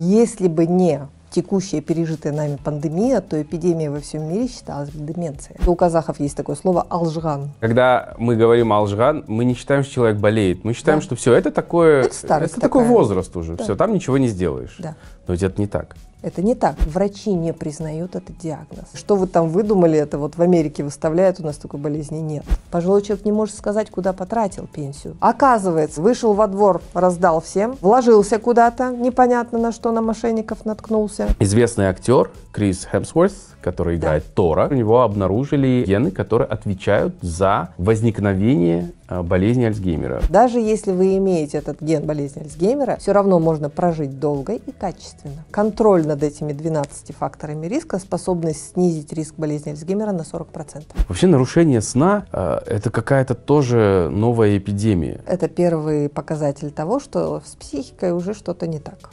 Если бы не текущая пережитая нами пандемия, то эпидемия во всем мире считалась бы деменцией. У казахов есть такое слово «алжган». Когда мы говорим «алжган», мы не считаем, что человек болеет. Мы считаем, да. что все, это такое... Это Это такой возраст уже. Да. Все, там ничего не сделаешь. Да. Но ведь это не так. Это не так. Врачи не признают этот диагноз. Что вы там выдумали, это вот в Америке выставляют, у нас такой болезни нет. Пожилой человек не может сказать, куда потратил пенсию. Оказывается, вышел во двор, раздал всем, вложился куда-то, непонятно на что, на мошенников наткнулся. Известный актер Крис Хемсворт который играет да. Тора, у него обнаружили гены, которые отвечают за возникновение э, болезни Альцгеймера. Даже если вы имеете этот ген болезни Альцгеймера, все равно можно прожить долго и качественно. Контроль над этими 12 факторами риска способны снизить риск болезни Альцгеймера на 40%. Вообще нарушение сна э, – это какая-то тоже новая эпидемия. Это первый показатель того, что с психикой уже что-то не так.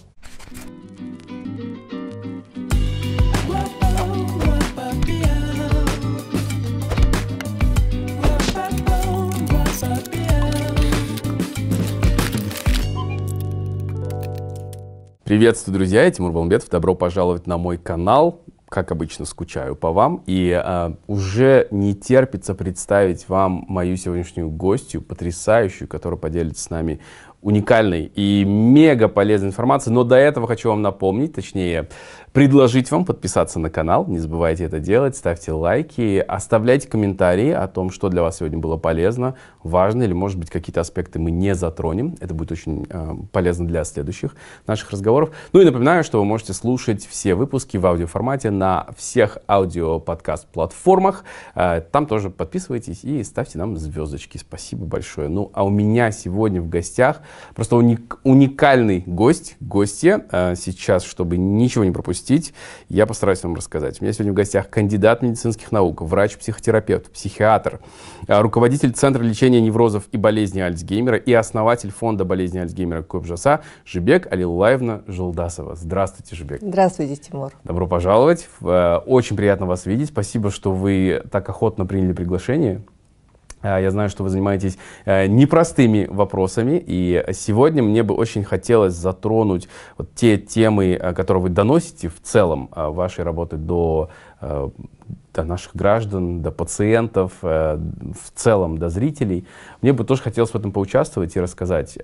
Приветствую, друзья, я Тимур Балмбетов, добро пожаловать на мой канал. Как обычно, скучаю по вам и э, уже не терпится представить вам мою сегодняшнюю гостью, потрясающую, которая поделится с нами уникальной и мега полезной информацией. Но до этого хочу вам напомнить, точнее предложить вам подписаться на канал. Не забывайте это делать, ставьте лайки, оставляйте комментарии о том, что для вас сегодня было полезно, важно или, может быть, какие-то аспекты мы не затронем. Это будет очень э, полезно для следующих наших разговоров. Ну и напоминаю, что вы можете слушать все выпуски в аудиоформате на всех аудиоподкаст-платформах. Э, там тоже подписывайтесь и ставьте нам звездочки. Спасибо большое. Ну, а у меня сегодня в гостях просто уник уникальный гость, гостья. Э, сейчас, чтобы ничего не пропустить, пропустить, я постараюсь вам рассказать. У меня сегодня в гостях кандидат медицинских наук, врач-психотерапевт, психиатр, а, руководитель Центра лечения неврозов и болезни Альцгеймера и основатель фонда болезни Альцгеймера Кобжаса Жибек Алилаевна Желдасова. Здравствуйте, Жибек. Здравствуйте, Тимур. Добро пожаловать. Э, очень приятно вас видеть. Спасибо, что вы так охотно приняли приглашение. Э, я знаю, что вы занимаетесь э, непростыми вопросами, и сегодня мне бы очень хотелось затронуть вот те темы, э, которые вы доносите в целом вашей работы до, до наших граждан, до пациентов, в целом до зрителей. Мне бы тоже хотелось в этом поучаствовать и рассказать.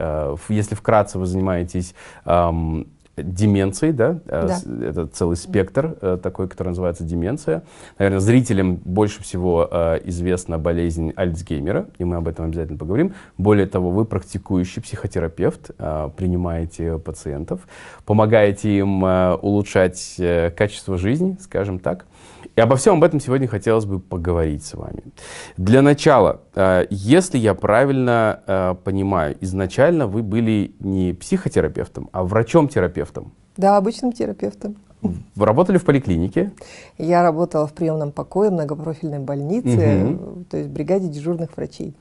Если вкратце вы занимаетесь эм, деменцией, да? Э, да, это целый спектр э, такой, который называется деменция. Наверное, зрителям больше всего э, известна болезнь Альцгеймера, и мы об этом обязательно поговорим. Более того, вы практикующий психотерапевт, принимаете пациентов, помогаете им улучшать качество жизни, скажем так. И обо всем об этом сегодня хотелось бы поговорить с вами. Для начала, э, если я правильно э, понимаю, изначально вы были не психотерапевтом, а врачом-терапевтом. Да, обычным терапевтом. Вы работали в поликлинике? Я работала в приемном покое многопрофильной больницы, угу. Э, то есть в бригаде дежурных врачей.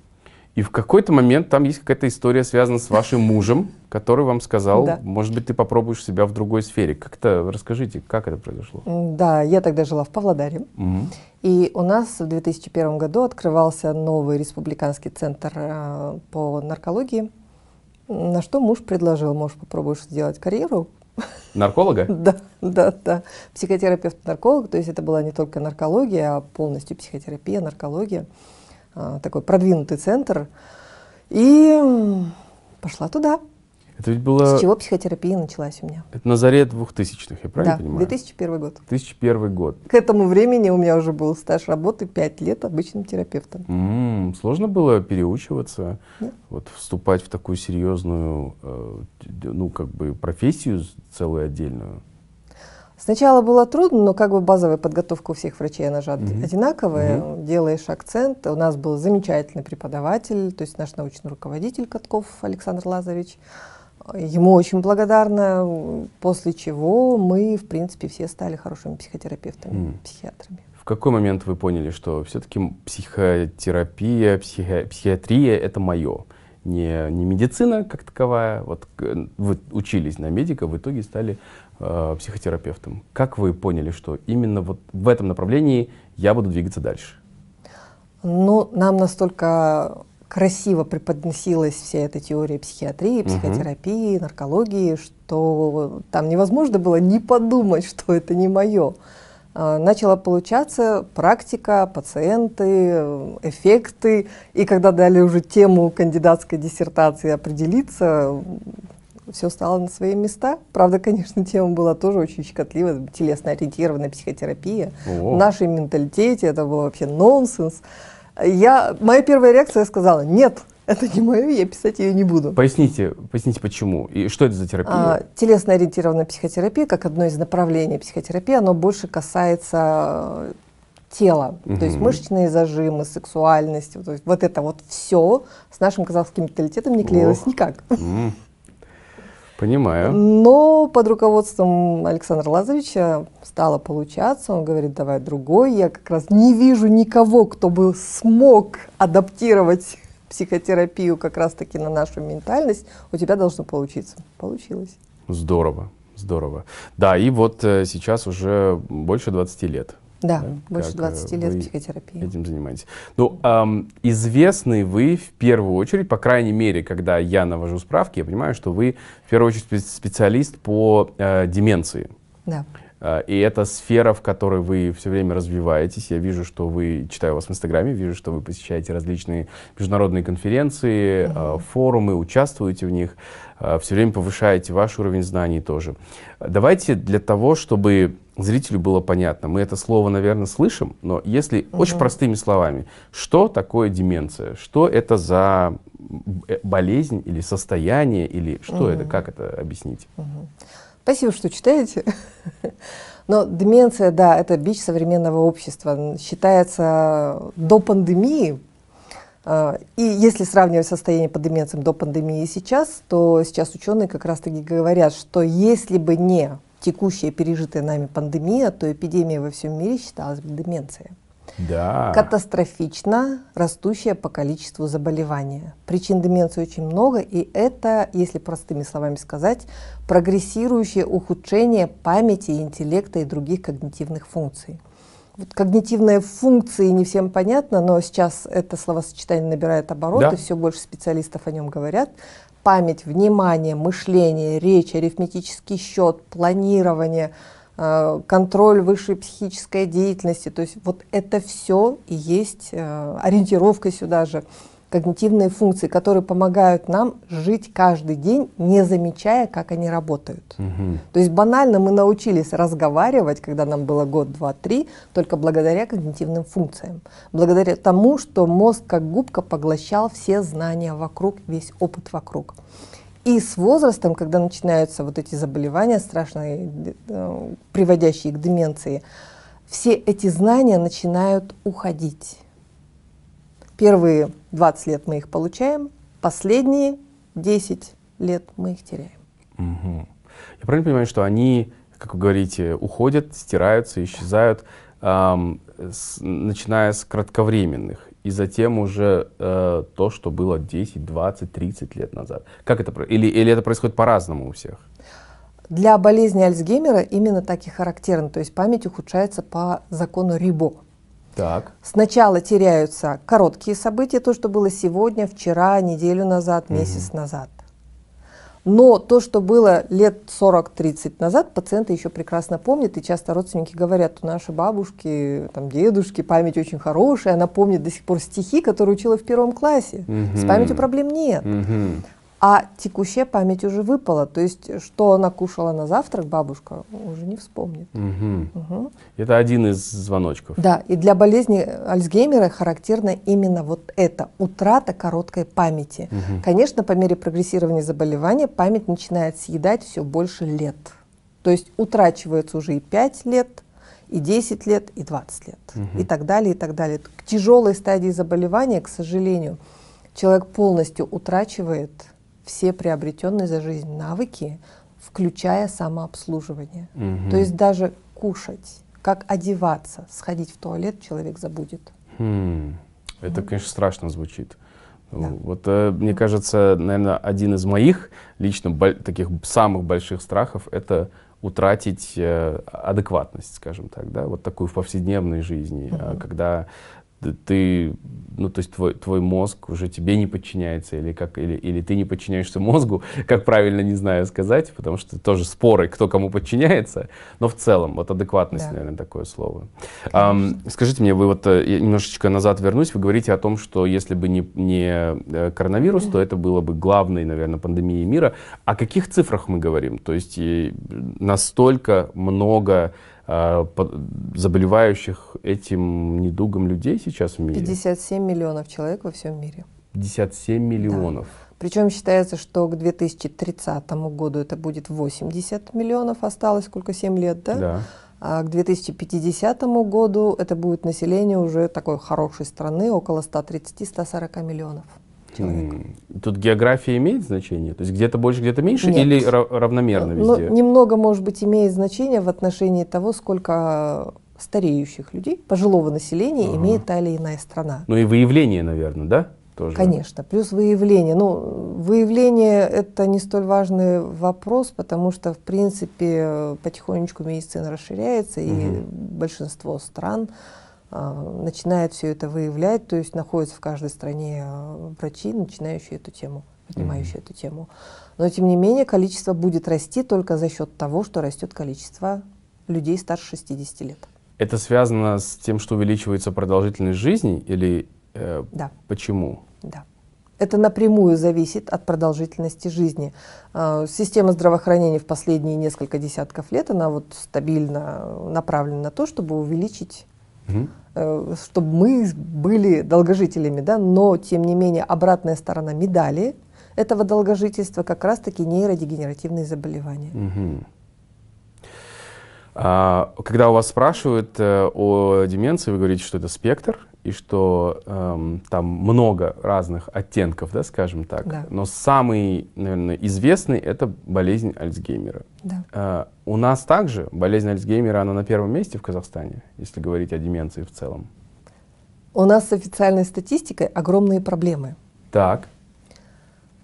И в какой-то момент там есть какая-то история, связанная с вашим мужем, который вам сказал, да. может быть, ты попробуешь себя в другой сфере. Как то расскажите, как это произошло? Да, я тогда жила в Павлодаре. Угу. И у нас в 2001 году открывался новый республиканский центр э, по наркологии, на что муж предложил, может, попробуешь сделать карьеру. Нарколога? Да, да, да. Психотерапевт-нарколог, то есть это была не только наркология, а полностью психотерапия, наркология. Э, такой продвинутый центр, и пошла туда. Это ведь было... С чего психотерапия началась у меня? Это на заре 2000 я правильно да, понимаю? 2001 год. 2001 год. К этому времени у меня уже был стаж работы 5 лет обычным терапевтом. М-м, сложно было переучиваться, Нет. вот вступать в такую серьезную, э, ну, как бы профессию целую отдельную? Сначала было трудно, но как бы базовая подготовка у всех врачей, она же Mm -hmm. одинаковая. Mm -hmm. Делаешь акцент. У нас был замечательный преподаватель, то есть наш научный руководитель Катков Александр Лазович. Ему очень благодарна, после чего мы, в принципе, все стали хорошими психотерапевтами, Mm психиатрами. В какой момент вы поняли, что все-таки психотерапия, психи... психиатрия — это мое? не, не медицина как таковая. Вот вы учились на медика, в итоге стали э, психотерапевтом. Как вы поняли, что именно вот в этом направлении я буду двигаться дальше? Ну, нам настолько красиво преподносилась вся эта теория психиатрии, психотерапии, наркологии, что там невозможно было не подумать, что это не мое. Э, начала получаться практика, пациенты, эффекты. И когда дали уже тему кандидатской диссертации определиться, все стало на свои места. Правда, конечно, тема была тоже очень щекотливая, телесно-ориентированная психотерапия. О. В нашей менталитете это было вообще нонсенс. Я, моя первая реакция я сказала «нет» это не мое, я писать ее не буду. Поясните, поясните почему и что это за терапия? А, телесно-ориентированная психотерапия, как одно из направлений психотерапии, оно больше касается э, тела, угу. то есть мышечные зажимы, сексуальность, то есть вот это вот все с нашим казахским менталитетом не клеилось Ох. никак. М -м. Понимаю. Но под руководством Александра Лазовича стало получаться. Он говорит, давай другой. Я как раз не вижу никого, кто бы смог адаптировать психотерапию как раз-таки на нашу ментальность, у тебя должно получиться. Получилось. Здорово, здорово. Да, и вот э, сейчас уже больше 20 лет. Да, да больше 20 э, лет психотерапии. Этим занимаетесь. Ну, эм, известны вы в первую очередь, по крайней мере, когда я навожу справки, я понимаю, что вы в первую очередь специалист по э, деменции. Да. А, и это сфера, в которой вы все время развиваетесь. Я вижу, что вы, читаю вас в Инстаграме, вижу, что вы посещаете различные международные конференции, mm-hmm. форумы, участвуете в них, а, все время повышаете ваш уровень знаний тоже. Давайте для того, чтобы зрителю было понятно, мы это слово, наверное, слышим, но если mm-hmm. очень простыми словами, что такое деменция, что это за э, болезнь или состояние, или что mm-hmm. это, как это объяснить? Mm-hmm. Спасибо, что читаете. Но деменция, да, это бич современного общества. Считается до пандемии, а, и если сравнивать состояние по деменциям до пандемии и сейчас, то сейчас ученые как раз-таки говорят, что если бы не текущая пережитая нами пандемия, то эпидемия во всем мире считалась бы деменцией. Да. Катастрофично растущее по количеству заболевания. Причин деменции очень много, и это, если простыми словами сказать, прогрессирующее ухудшение памяти, интеллекта и других когнитивных функций. Вот когнитивные функции не всем понятно, но сейчас это словосочетание набирает обороты, да. все больше специалистов о нем говорят. Память, внимание, мышление, речь, арифметический счет, планирование – Э, контроль высшей психической деятельности. То есть вот это все и есть э, ориентировка сюда же, когнитивные функции, которые помогают нам жить каждый день, не замечая, как они работают. Угу. То есть банально мы научились разговаривать, когда нам было год, два, три, только благодаря когнитивным функциям. Благодаря тому, что мозг как губка поглощал все знания вокруг, весь опыт вокруг. И с возрастом, когда начинаются вот эти заболевания страшные, э, приводящие к деменции, все эти знания начинают уходить. Первые 20 лет мы их получаем, последние 10 лет мы их теряем. Угу. Я правильно понимаю, что они, как вы говорите, уходят, стираются, исчезают, эм, с, начиная с кратковременных и затем уже э, то, что было 10, 20, 30 лет назад. Как это или, или это происходит по-разному у всех? Для болезни Альцгеймера именно так и характерно, то есть память ухудшается по закону Рибо. Так. Сначала теряются короткие события, то, что было сегодня, вчера, неделю назад, месяц угу. назад. Но то, что было лет 40-30 назад, пациенты еще прекрасно помнят, и часто родственники говорят, у нашей бабушки, там, дедушки, память очень хорошая, она помнит до сих пор стихи, которые учила в первом классе. Угу. С памятью проблем нет. Угу. А текущая память уже выпала, то есть что она кушала на завтрак, бабушка уже не вспомнит. Угу. Угу. Это один из звоночков. Да, и для болезни Альцгеймера характерна именно вот эта утрата короткой памяти. Угу. Конечно, по мере прогрессирования заболевания память начинает съедать все больше лет. То есть утрачивается уже и 5 лет, и 10 лет, и 20 лет, угу. и так далее, и так далее. К тяжелой стадии заболевания, к сожалению, человек полностью утрачивает все приобретенные за жизнь навыки, включая самообслуживание. Угу. То есть даже кушать, как одеваться, сходить в туалет человек забудет. Хм. Это, конечно, страшно звучит. Да. Вот, э, мне кажется, наверное, один из моих лично таких самых больших страхов — это утратить э, адекватность, скажем так, да, вот такую в повседневной жизни, mm-hmm. когда ты, ну, то есть твой, твой мозг уже тебе не подчиняется, или, как, или, или ты не подчиняешься мозгу, как правильно, не знаю сказать, потому что тоже споры, кто кому подчиняется, но в целом, вот адекватность, да. наверное, такое слово. Um, скажите мне, вы вот, э, я немножечко назад вернусь, вы говорите о том, что если бы не, не э, коронавирус, mm-hmm. то это было бы главной, наверное, пандемией мира. О каких цифрах мы говорим? То есть э, настолько много Э, заболевающих этим недугом людей сейчас в мире? 57 миллионов человек во всем мире. 57 миллионов. Да. Причем считается, что к 2030 году это будет 80 миллионов, осталось сколько, 7 лет, да? Да. А к 2050 году это будет население уже такой хорошей страны, около 130-140 миллионов человек. Тут география имеет значение? То есть где-то больше, где-то меньше Нет. или равномерно ну, везде? Ну, немного, может быть, имеет значение в отношении того, сколько стареющих людей, пожилого населения ага. имеет та или иная страна. Ну и выявление, наверное, да? Тоже. Конечно, плюс выявление. Ну, выявление – это не столь важный вопрос, потому что, в принципе, потихонечку медицина расширяется, угу. и большинство стран… А, начинает все это выявлять, то есть находятся в каждой стране а, врачи, начинающие эту тему, поднимающие mm-hmm. эту тему. Но тем не менее количество будет расти только за счет того, что растет количество людей старше 60 лет. Это связано с тем, что увеличивается продолжительность жизни или э, да. почему? Да. Это напрямую зависит от продолжительности жизни. А, система здравоохранения в последние несколько десятков лет, она вот стабильно направлена на то, чтобы увеличить угу. Э, чтобы мы были долгожителями, да, но тем не менее обратная сторона медали этого долгожительства как раз-таки нейродегенеративные заболевания. Угу. А, когда у вас спрашивают э, о деменции, вы говорите, что это спектр, и что эм, там много разных оттенков, да, скажем так. Да. Но самый, наверное, известный это болезнь Альцгеймера. Да. Э, у нас также болезнь Альцгеймера, она на первом месте в Казахстане, если говорить о деменции в целом. У нас с официальной статистикой огромные проблемы. Так.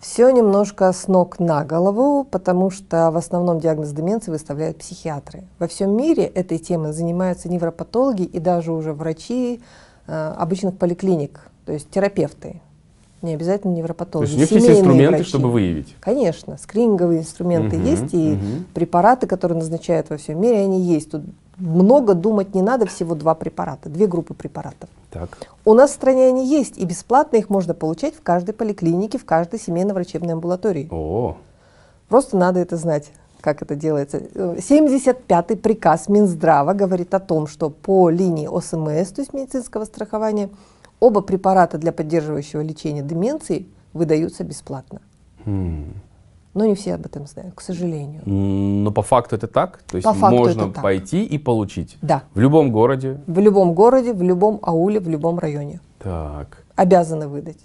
Все немножко с ног на голову, потому что в основном диагноз деменции выставляют психиатры. Во всем мире этой темой занимаются невропатологи и даже уже врачи, Э, обычных поликлиник, то есть терапевты, не обязательно невропатологи. То есть у них есть инструменты, врачи. чтобы выявить? Конечно, скрининговые инструменты угу, есть, и угу. препараты, которые назначают во всем мире, они есть. Тут много думать не надо, всего два препарата, две группы препаратов. Так. У нас в стране они есть, и бесплатно их можно получать в каждой поликлинике, в каждой семейно-врачебной амбулатории. О. Просто надо это знать как это делается. 75-й приказ Минздрава говорит о том, что по линии ОСМС, то есть медицинского страхования, оба препарата для поддерживающего лечения деменции выдаются бесплатно. Hmm. Но не все об этом знают, к сожалению. Но по факту это так? То есть по факту можно это так. пойти и получить? Да. В любом городе? В любом городе, в любом ауле, в любом районе. Так. Обязаны выдать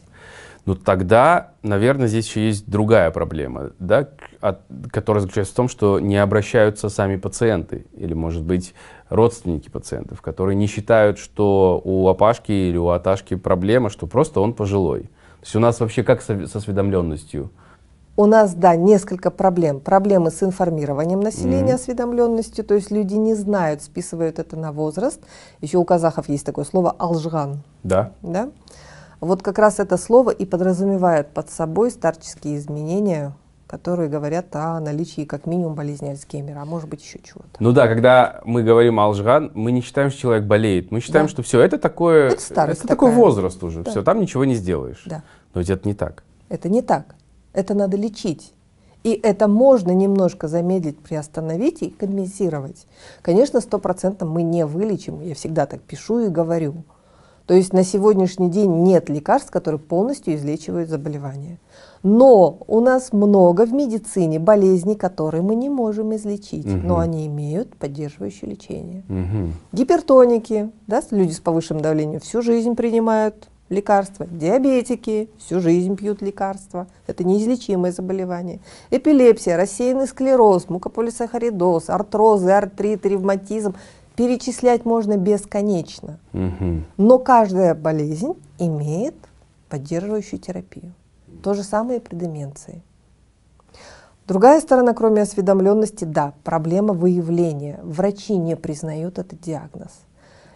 но ну, тогда, наверное, здесь еще есть другая проблема, да, от, которая заключается в том, что не обращаются сами пациенты или, может быть, родственники пациентов, которые не считают, что у Апашки или у аташки проблема, что просто он пожилой. То есть у нас вообще как со, с осведомленностью? У нас, да, несколько проблем. Проблемы с информированием населения, mm. осведомленностью, то есть люди не знают, списывают это на возраст. Еще у казахов есть такое слово «алжган». Да. Да. Вот как раз это слово и подразумевает под собой старческие изменения, которые говорят о наличии как минимум болезни Альцгеймера, а может быть еще чего-то. Ну да, когда мы говорим о Алжган, мы не считаем, что человек болеет. Мы считаем, да. что все, это такое, это, это такой возраст уже, да. все, там ничего не сделаешь. Да. Но ведь это не так. Это не так. Это надо лечить. И это можно немножко замедлить, приостановить и компенсировать. Конечно, стопроцентно мы не вылечим, я всегда так пишу и говорю – то есть на сегодняшний день нет лекарств, которые полностью излечивают заболевание. Но у нас много в медицине болезней, которые мы не можем излечить, угу. но они имеют поддерживающее лечение. Угу. Гипертоники, да, люди с повышенным давлением всю жизнь принимают лекарства. Диабетики всю жизнь пьют лекарства. Это неизлечимое заболевание. Эпилепсия, рассеянный склероз, мукополисахаридоз, артрозы, артрит, ревматизм. Перечислять можно бесконечно, угу. но каждая болезнь имеет поддерживающую терапию. То же самое и при деменции. Другая сторона, кроме осведомленности, да, проблема выявления. Врачи не признают этот диагноз.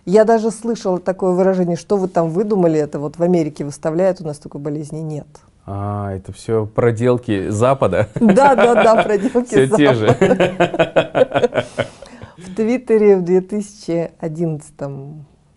Я даже слышала такое выражение, что вы там выдумали, это вот в Америке выставляют, у нас такой болезни нет. А, это все проделки Запада? Да, да, да, проделки Запада. Все те же. в Твиттере в 2011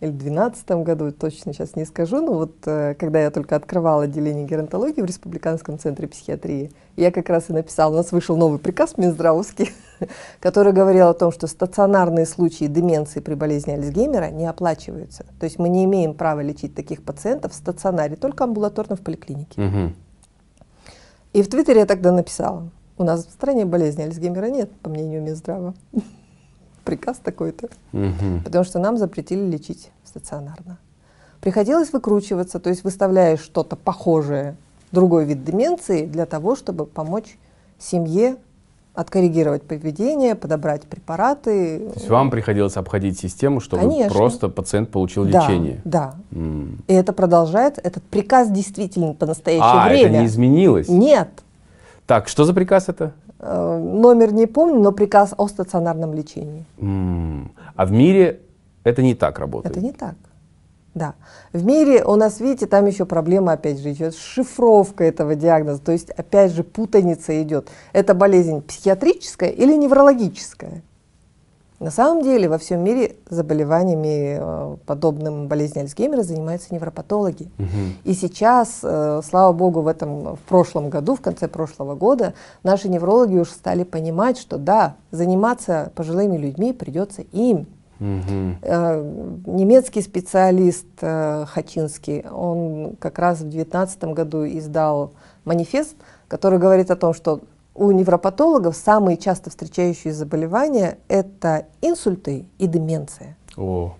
или 2012 году, точно сейчас не скажу, но вот э, когда я только открывала отделение геронтологии в Республиканском центре психиатрии, я как раз и написала, у нас вышел новый приказ Минздравовский, который говорил о том, что стационарные случаи деменции при болезни Альцгеймера не оплачиваются. То есть мы не имеем права лечить таких пациентов в стационаре, только амбулаторно в поликлинике. Угу. И в Твиттере я тогда написала, у нас в стране болезни Альцгеймера нет, по мнению Минздрава. приказ такой-то. Угу. Потому что нам запретили лечить стационарно. Приходилось выкручиваться, то есть выставляешь что-то похожее, другой вид деменции, для того, чтобы помочь семье откоррегировать поведение, подобрать препараты. То есть вам приходилось обходить систему, чтобы Конечно. просто пациент получил да, лечение? Да. М. И это продолжает, Этот приказ действительно по настоящее а, время. А, это не изменилось? Нет. Так, что за приказ это? Э, номер не помню, но приказ о стационарном лечении. Mm. А в мире это не так работает? Это не так. Да. В мире у нас, видите, там еще проблема, опять же, идет шифровка этого диагноза. То есть, опять же, путаница идет. Это болезнь психиатрическая или неврологическая? На самом деле во всем мире заболеваниями, э, подобным болезни Альцгеймера, занимаются невропатологи. Угу. И сейчас, э, слава богу, в этом в прошлом году, в конце прошлого года, наши неврологи уже стали понимать, что да, заниматься пожилыми людьми придется им. Угу. Немецкий специалист Хачинский, он как раз в 2019 году издал манифест, который говорит о том, что у невропатологов самые часто встречающие заболевания – это инсульты и деменция. О.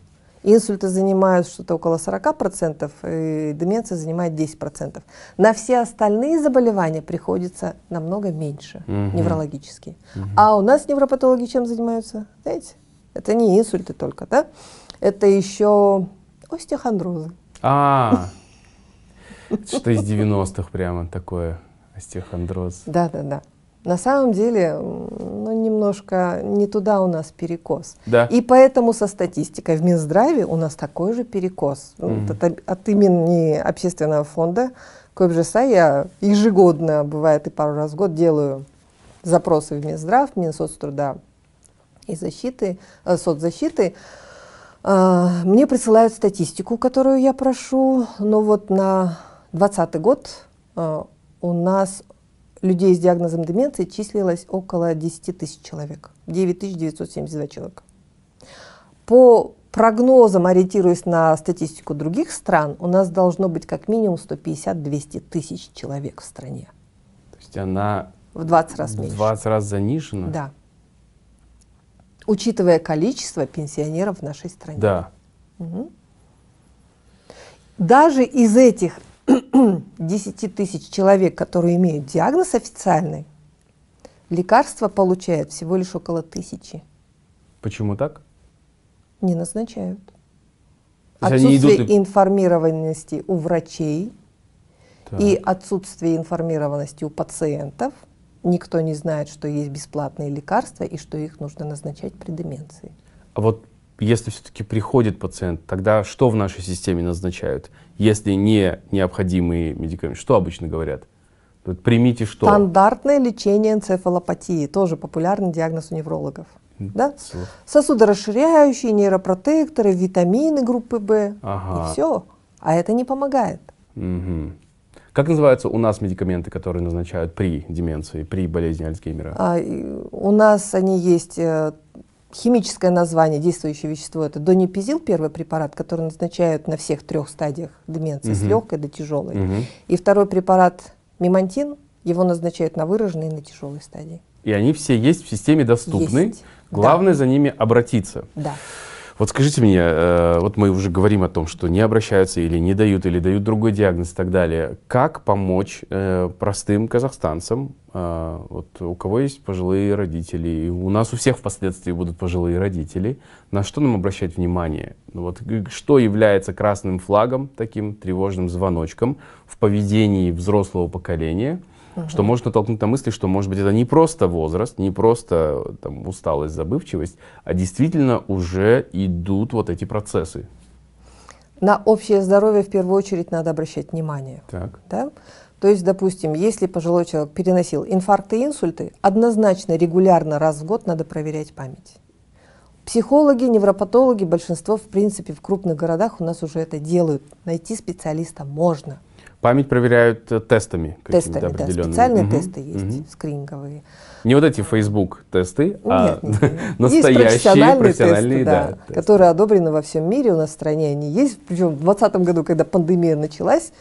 Инсульты занимают что-то около 40%, и э, деменция занимает 10%. На все остальные заболевания приходится намного меньше, угу. неврологические. Угу. А у нас невропатологи чем занимаются? Знаете, это не инсульты только, да? Это еще остеохондрозы. А, что из 90-х прямо такое, остеохондроз. Да-да-да на самом деле ну, немножко не туда у нас перекос. Да. И поэтому со статистикой в Минздраве у нас такой же перекос. Mm-hmm. От, от имени общественного фонда КОБЖСА. я ежегодно, бывает и пару раз в год, делаю запросы в Минздрав, Минсоцтруда и защиты, э, соцзащиты. А, мне присылают статистику, которую я прошу, но вот на 2020 год э, у нас людей с диагнозом деменции числилось около 10 тысяч человек, 9972 человека. По прогнозам, ориентируясь на статистику других стран, у нас должно быть как минимум 150-200 тысяч человек в стране. То есть она в 20 раз меньше. В 20 раз занижена? Да. Учитывая количество пенсионеров в нашей стране. Да. Угу. Даже из этих 10 тысяч человек, которые имеют диагноз официальный, лекарства получают всего лишь около тысячи. Почему так? Не назначают. Отсутствие идут... информированности у врачей так. и отсутствие информированности у пациентов. Никто не знает, что есть бесплатные лекарства и что их нужно назначать при деменции. А вот если все-таки приходит пациент, тогда что в нашей системе назначают? Если не необходимые медикаменты, что обычно говорят? Тут примите что? Стандартное лечение энцефалопатии, тоже популярный диагноз у неврологов. Да? Сосудорасширяющие, нейропротекторы, витамины группы В. Ага. И все. А это не помогает. Угу. Как называются у нас медикаменты, которые назначают при деменции, при болезни Альцгеймера? А, у нас они есть э, Химическое название действующего вещества это донепизил. первый препарат, который назначают на всех трех стадиях деменции, угу. с легкой до тяжелой. Угу. И второй препарат мимантин, его назначают на выраженной и на тяжелой стадии. И они все есть в системе доступны. Есть. Главное да. за ними обратиться. Да. Вот скажите мне, э, вот мы уже говорим о том, что не обращаются или не дают, или дают другой диагноз и так далее. Как помочь э, простым казахстанцам, э, вот у кого есть пожилые родители, и у нас у всех впоследствии будут пожилые родители, на что нам обращать внимание? Ну вот что является красным флагом, таким тревожным звоночком в поведении взрослого поколения – угу. что можно толкнуть на мысли, что, может быть, это не просто возраст, не просто там, усталость, забывчивость, а действительно уже идут вот эти процессы. На общее здоровье в первую очередь надо обращать внимание. Так. Да? То есть, допустим, если пожилой человек переносил инфаркты и инсульты, однозначно регулярно раз в год надо проверять память. Психологи, невропатологи, большинство, в принципе, в крупных городах у нас уже это делают. Найти специалиста можно. Память проверяют э, тестами. Тестами, да, специальные угу, тесты есть, угу. скрининговые. Не вот эти Facebook тесты, а нет, нет, настоящие есть профессиональные, профессиональные тесты, да, да, тесты. которые одобрены во всем мире, у нас в стране они есть. Причем в 2020 году, когда пандемия началась,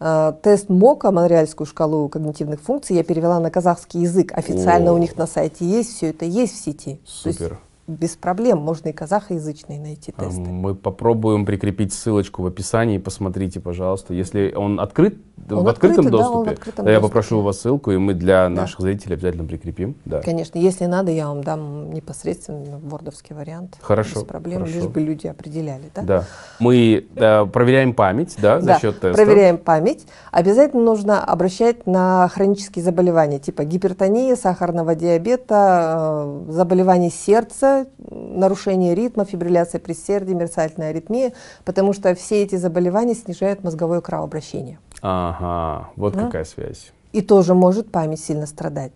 э, тест МОКа, Монреальскую шкалу когнитивных функций, я перевела на казахский язык. Официально О. у них на сайте есть, все это есть в сети. Супер без проблем можно и казахоязычные найти эм, тесты. Мы попробуем прикрепить ссылочку в описании, посмотрите, пожалуйста. Если он открыт, он в открытом открыт, доступе, да, в открытом я доступе. попрошу у вас ссылку, и мы для да. наших зрителей обязательно прикрепим. Да. Конечно, если надо, я вам дам непосредственно вордовский вариант. Хорошо. Без проблем, хорошо. лишь бы люди определяли. Да? Да. Мы э, проверяем память да, за да, счет тестов. проверяем память. Обязательно нужно обращать на хронические заболевания, типа гипертония, сахарного диабета, э, заболевания сердца, нарушение ритма, фибрилляция предсердия, мерцательная аритмия, потому что все эти заболевания снижают мозговое кровообращение. Ага, вот да? какая связь. И тоже может память сильно страдать.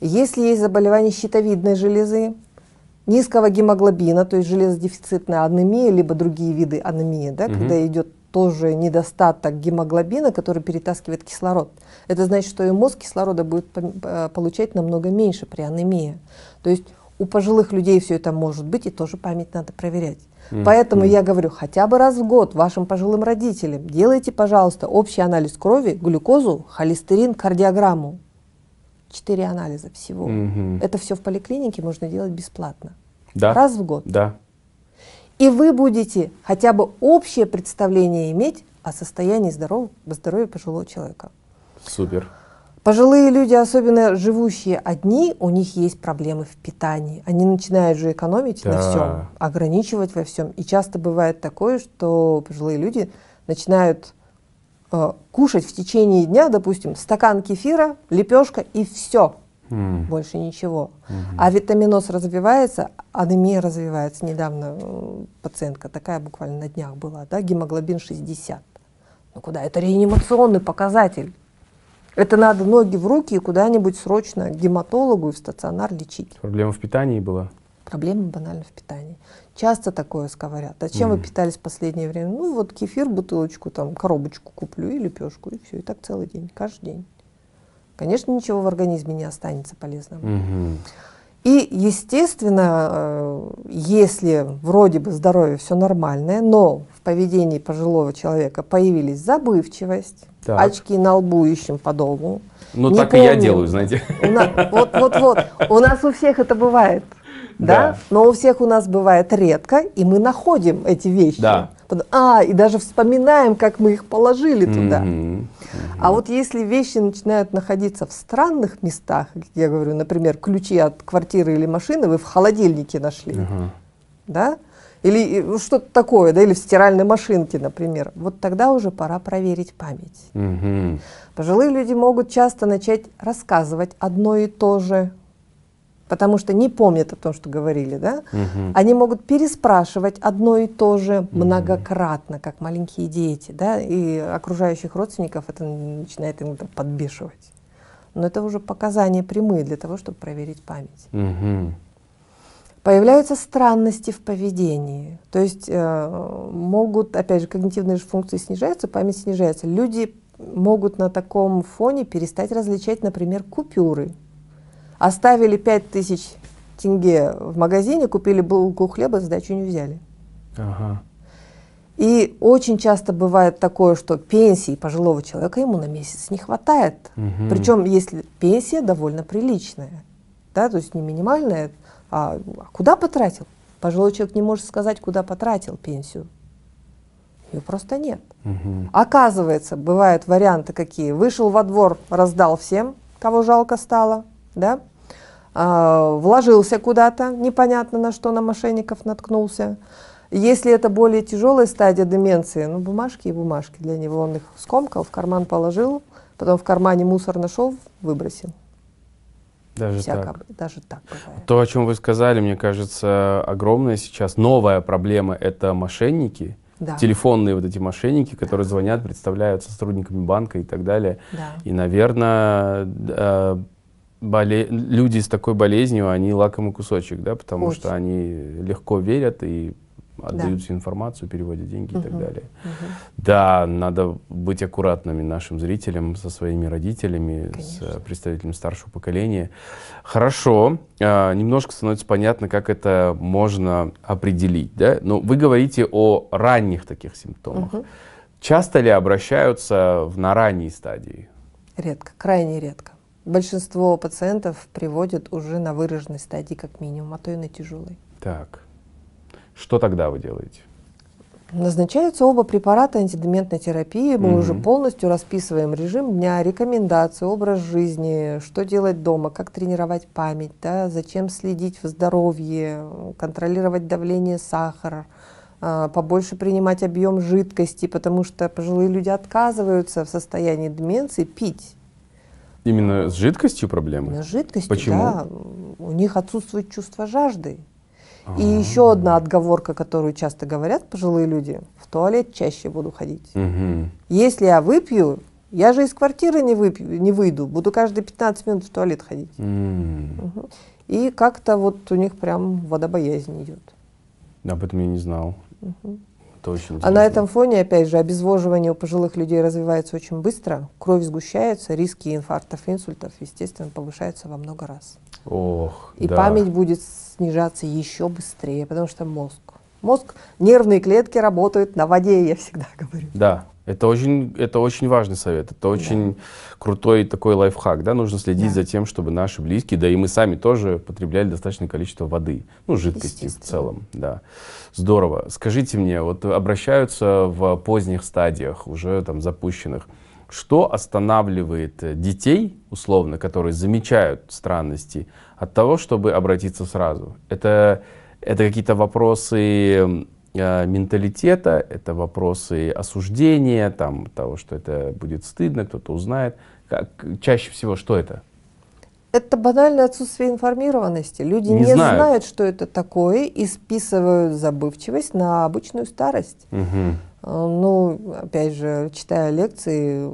Если есть заболевание щитовидной железы, низкого гемоглобина, то есть железодефицитная анемия, либо другие виды анемии, да, угу. когда идет тоже недостаток гемоглобина, который перетаскивает кислород. Это значит, что и мозг кислорода будет э, получать намного меньше при анемии. То есть у пожилых людей все это может быть, и тоже память надо проверять. Mm -hmm. Поэтому mm -hmm. я говорю, хотя бы раз в год вашим пожилым родителям делайте, пожалуйста, общий анализ крови, глюкозу, холестерин, кардиограмму. Четыре анализа всего. Mm -hmm. Это все в поликлинике можно делать бесплатно. Да. Раз в год. Да. И вы будете хотя бы общее представление иметь о состоянии здоровья, здоровья пожилого человека. Супер. Пожилые люди, особенно живущие одни, у них есть проблемы в питании. Они начинают же экономить да. на всем, ограничивать во всем. И часто бывает такое, что пожилые люди начинают э, кушать в течение дня, допустим, стакан кефира, лепешка и все. Mm. Больше ничего. Mm-hmm. А витаминоз развивается, анемия развивается. Недавно э, пациентка такая буквально на днях была, да, гемоглобин 60. Ну куда? Это реанимационный показатель. Это надо ноги в руки и куда-нибудь срочно к гематологу и в стационар лечить. Проблема в питании была? Проблема банально в питании. Часто такое сковырят. А чем mm. вы питались в последнее время? Ну, вот кефир, бутылочку, там, коробочку куплю и лепешку, и все. И так целый день, каждый день. Конечно, ничего в организме не останется полезного. Mm-hmm. И, естественно, э, если вроде бы здоровье все нормальное, но в поведении пожилого человека появились забывчивость, так. очки на лбу ищем подолгу. Ну, так помним. и я делаю, знаете. Вот-вот-вот. У, нас у всех это бывает. Да? да, но у всех у нас бывает редко, и мы находим эти вещи. Да. А, и даже вспоминаем, как мы их положили mm-hmm. туда. Mm-hmm. А вот если вещи начинают находиться в странных местах, я говорю, например, ключи от квартиры или машины вы в холодильнике нашли, uh-huh. да, или э, ну, что-то такое, да, или в стиральной машинке, например, вот тогда уже пора проверить память. Угу. Пожилые люди могут часто начать рассказывать одно и то же, потому что не помнят о том, что говорили, да? Угу. Они могут переспрашивать одно и то же многократно, как маленькие дети, да, и окружающих родственников это начинает им подбешивать. Но это уже показания прямые для того, чтобы проверить память. Угу. Появляются странности в поведении, то есть э, могут, опять же, когнитивные же функции снижаются, память снижается. Люди могут на таком фоне перестать различать, например, купюры. Оставили 5000 тенге в магазине, купили булку хлеба, сдачу не взяли. Ага. И очень часто бывает такое, что пенсии пожилого человека ему на месяц не хватает. Угу. Причем, если пенсия довольно приличная, да, то есть не минимальная, а куда потратил? Пожилой человек не может сказать, куда потратил пенсию. Ее просто нет. Угу. Оказывается, бывают варианты какие. Вышел во двор, раздал всем, кого жалко стало, да? А, вложился куда-то, непонятно на что, на мошенников наткнулся. Если это более тяжелая стадия деменции, ну, бумажки и бумажки для него, он их скомкал, в карман положил, потом в кармане мусор нашел, выбросил. Даже всяко, так. даже так бывает. То, о чем вы сказали, мне кажется, огромная сейчас новая проблема — это мошенники. Да. Телефонные вот эти мошенники, которые да. звонят, представляют сотрудниками банка и так далее. Да. И, наверное, э, боле... люди с такой болезнью, они лакомый кусочек, да, потому Очень. что они легко верят и отдают да. всю информацию, переводят деньги угу. и так далее. Угу. Да, надо быть аккуратными нашим зрителям, со своими родителями, Конечно. с э, представителями старшего поколения. Хорошо, э, немножко становится понятно, как это можно определить. Да? Но ну, вы говорите о ранних таких симптомах. Угу. Часто ли обращаются в, на ранней стадии? Редко, крайне редко. Большинство пациентов приводят уже на выраженной стадии как минимум, а то и на тяжелой. Так. Что тогда вы делаете? Назначаются оба препарата антидементной терапии. Мы угу. уже полностью расписываем режим дня, рекомендации, образ жизни, что делать дома, как тренировать память, да, зачем следить в здоровье, контролировать давление сахара, а, побольше принимать объем жидкости, потому что пожилые люди отказываются в состоянии деменции пить. Именно с жидкостью проблемы? Именно с жидкостью, Почему? да. У них отсутствует чувство жажды. А-а-а. И еще одна отговорка, которую часто говорят пожилые люди, в туалет чаще буду ходить. Угу. Если я выпью, я же из квартиры не, выпью, не выйду, буду каждые 15 минут в туалет ходить. Угу. И как-то вот у них прям водобоязнь идет. Об этом я не знал. Угу. Это очень А на этом фоне, опять же, обезвоживание у пожилых людей развивается очень быстро, кровь сгущается, риски инфарктов, инсультов, естественно, повышаются во много раз. Ох, И да. память будет снижаться еще быстрее, потому что мозг. Мозг, нервные клетки работают на воде, я всегда говорю. Да, это очень, это очень важный совет, это очень да. крутой такой лайфхак, да, нужно следить да. за тем, чтобы наши близкие, да и мы сами тоже потребляли достаточное количество воды, ну, жидкости в целом, да. Здорово. Скажите мне, вот обращаются в поздних стадиях, уже там запущенных, что останавливает э, детей, условно, которые замечают странности, от того, чтобы обратиться сразу? Это, это какие-то вопросы э, менталитета, это вопросы осуждения, там, того, что это будет стыдно, кто-то узнает. Как, чаще всего что это? Это банальное отсутствие информированности. Люди не, не знают. знают, что это такое, и списывают забывчивость на обычную старость. Угу. Ну, опять же, читая лекции,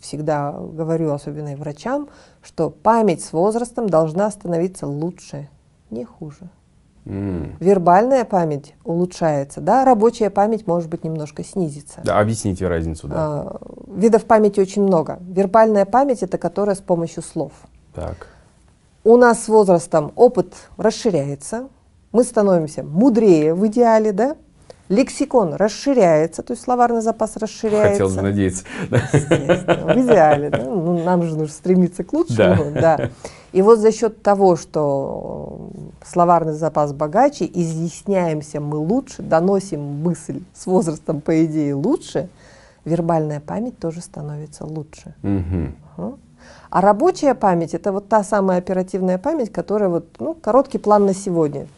всегда говорю, особенно и врачам, что память с возрастом должна становиться лучше, не хуже. Mm. Вербальная память улучшается, да, рабочая память, может быть, немножко снизится. Да, объясните разницу, да. А, видов памяти очень много. Вербальная память – это которая с помощью слов. Так. У нас с возрастом опыт расширяется, мы становимся мудрее в идеале, да, лексикон расширяется, то есть словарный запас расширяется. Хотел бы надеяться. В идеале, да? ну, нам же нужно стремиться к лучшему. Да. Да. И вот за счет того, что словарный запас богаче, изъясняемся мы лучше, доносим мысль с возрастом, по идее, лучше, вербальная память тоже становится лучше. Угу. А рабочая память — это вот та самая оперативная память, которая вот, ну, короткий план на сегодня —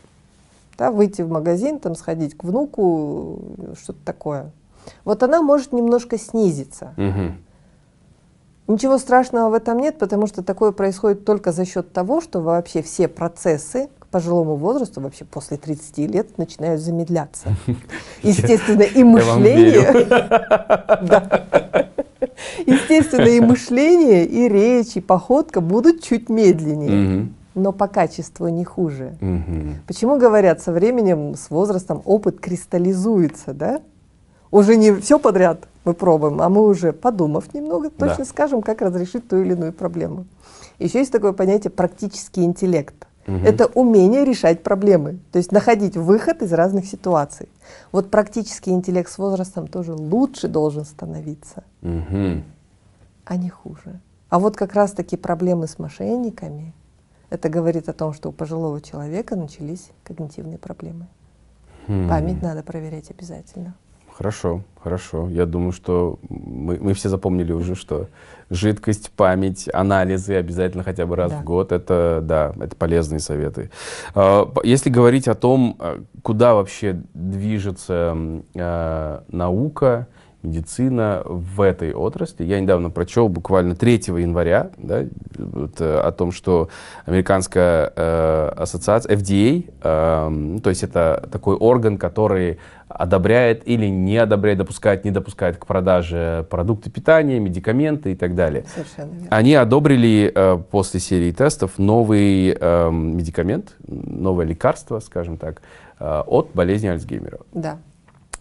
да, выйти в магазин, там, сходить к внуку, что-то такое. Вот она может немножко снизиться. Угу. Ничего страшного в этом нет, потому что такое происходит только за счет того, что вообще все процессы к пожилому возрасту, вообще после 30 лет, начинают замедляться. Естественно, и мышление. Естественно, и мышление, и речь, и походка будут чуть медленнее но по качеству не хуже. Угу. Почему говорят, со временем, с возрастом опыт кристаллизуется, да? Уже не все подряд мы пробуем, а мы уже, подумав немного, точно да. скажем, как разрешить ту или иную проблему. Еще есть такое понятие практический интеллект. Угу. Это умение решать проблемы, то есть находить выход из разных ситуаций. Вот практический интеллект с возрастом тоже лучше должен становиться, угу. а не хуже. А вот как раз-таки проблемы с мошенниками – это говорит о том, что у пожилого человека начались когнитивные проблемы. Хм. Память надо проверять обязательно. Хорошо, хорошо. Я думаю, что мы, мы все запомнили уже, что жидкость, память, анализы обязательно хотя бы раз да. в год. Это, да, это полезные советы. А, если говорить о том, э, куда вообще движется э, наука, медицина в этой отрасли. Я недавно прочел, буквально 3 января, да, вот, э, о том, что американская э, ассоциация, FDA, э, эм, ну, то есть это такой орган, который одобряет или не одобряет, допускает, не допускает к продаже продукты питания, медикаменты и так далее. Совершенно верно. Они одобрили э, после серии тестов новый э, медикамент, новое лекарство, скажем так, э, от болезни Альцгеймера. Да.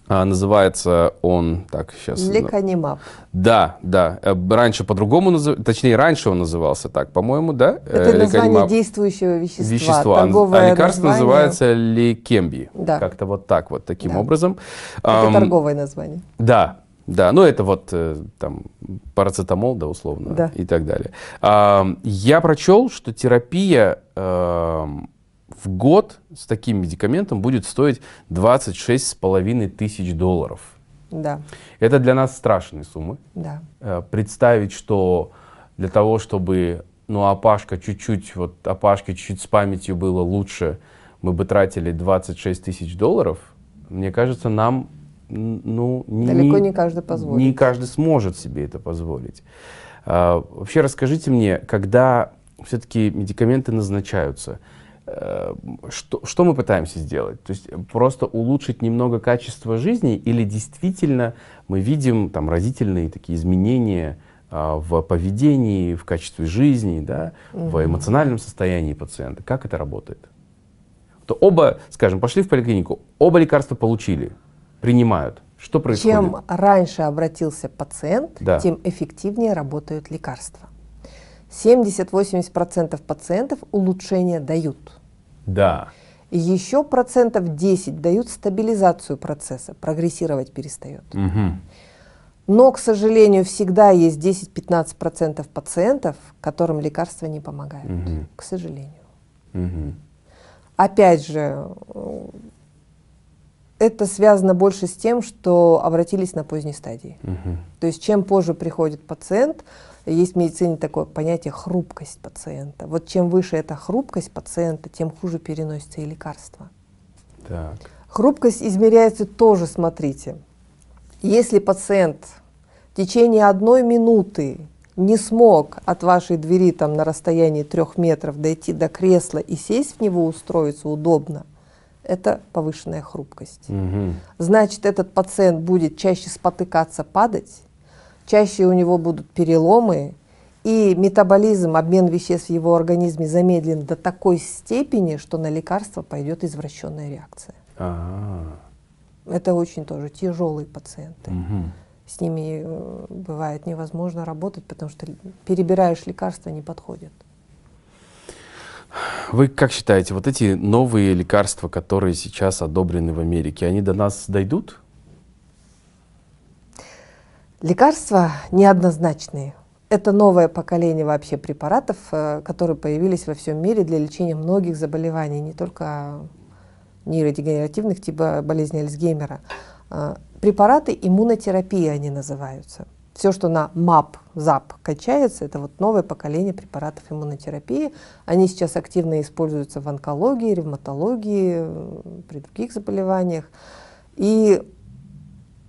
А, называется он, так, сейчас... Леканимаб. Да, да. Э, раньше по-другому назывался, точнее, раньше он назывался так, по-моему, да? Это Леканимаб. Э, название действующего вещества. Вещества. Торговое а лекарство название... называется Лекемби. Да. Как-то вот так вот, таким да. образом. Это эм, торговое название. Да, да, ну это вот э, там парацетамол, да, условно, да. и так далее. Эм, я прочел, что терапия... Эм, в год с таким медикаментом будет стоить с половиной тысяч долларов. Да. Это для нас страшные суммы. Да. Э, представить, что для того, чтобы ну, опашка чуть-чуть, вот опашке чуть-чуть с памятью было лучше, мы бы тратили 26 тысяч долларов, мне кажется, нам ну, Далеко не, не каждый позволит. Не каждый сможет себе это позволить. А, вообще расскажите мне, когда все-таки медикаменты назначаются – Э, что, что мы пытаемся сделать? То есть просто улучшить немного качество жизни или действительно мы видим там разительные такие изменения а, в поведении, в качестве жизни, да, угу. в эмоциональном состоянии пациента? Как это работает? То оба, скажем, пошли в поликлинику, оба лекарства получили, принимают. Что происходит? Чем раньше обратился пациент, да. тем эффективнее работают лекарства. 70-80% пациентов улучшения дают. Да. Еще процентов 10 дают стабилизацию процесса, прогрессировать перестает. Угу. Но, к сожалению, всегда есть 10-15% пациентов, которым лекарства не помогают. Угу. К сожалению. Угу. Опять же, это связано больше с тем, что обратились на поздней стадии. Угу. То есть чем позже приходит пациент, есть в медицине такое понятие хрупкость пациента. Вот чем выше эта хрупкость пациента, тем хуже переносится и лекарство. Так. Хрупкость измеряется тоже, смотрите. Если пациент в течение одной минуты не смог от вашей двери там на расстоянии трех метров дойти до кресла и сесть в него устроиться удобно, это повышенная хрупкость. Угу. Значит, этот пациент будет чаще спотыкаться, падать, чаще у него будут переломы, и метаболизм, обмен веществ в его организме замедлен до такой степени, что на лекарство пойдет извращенная реакция. А-а-а. Это очень тоже тяжелые пациенты. Угу. С ними э, бывает невозможно работать, потому что перебираешь лекарства, не подходят. Вы как считаете, вот эти новые лекарства, которые сейчас одобрены в Америке, они до нас дойдут? Лекарства неоднозначные. Это новое поколение вообще препаратов, э, которые появились во всем мире для лечения многих заболеваний, не только нейродегенеративных типа болезни Альцгеймера. Э, препараты иммунотерапии они называются. Все, что на МАП, ЗАП качается, это вот новое поколение препаратов иммунотерапии. Они сейчас активно используются в онкологии, ревматологии, э, при других заболеваниях. И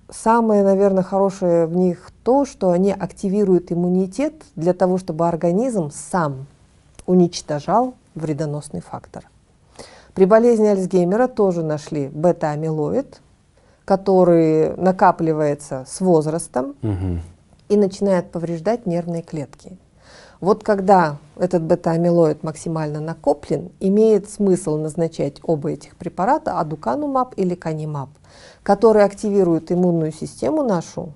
Самое, наверное, хорошее в них то, что они активируют иммунитет для того, чтобы организм сам уничтожал вредоносный фактор. При болезни Альцгеймера тоже нашли бета-амилоид, который накапливается с возрастом угу. и начинает повреждать нервные клетки. Вот когда этот бета-амилоид максимально накоплен, имеет смысл назначать оба этих препарата, адуканумаб или канимаб, которые активируют иммунную систему нашу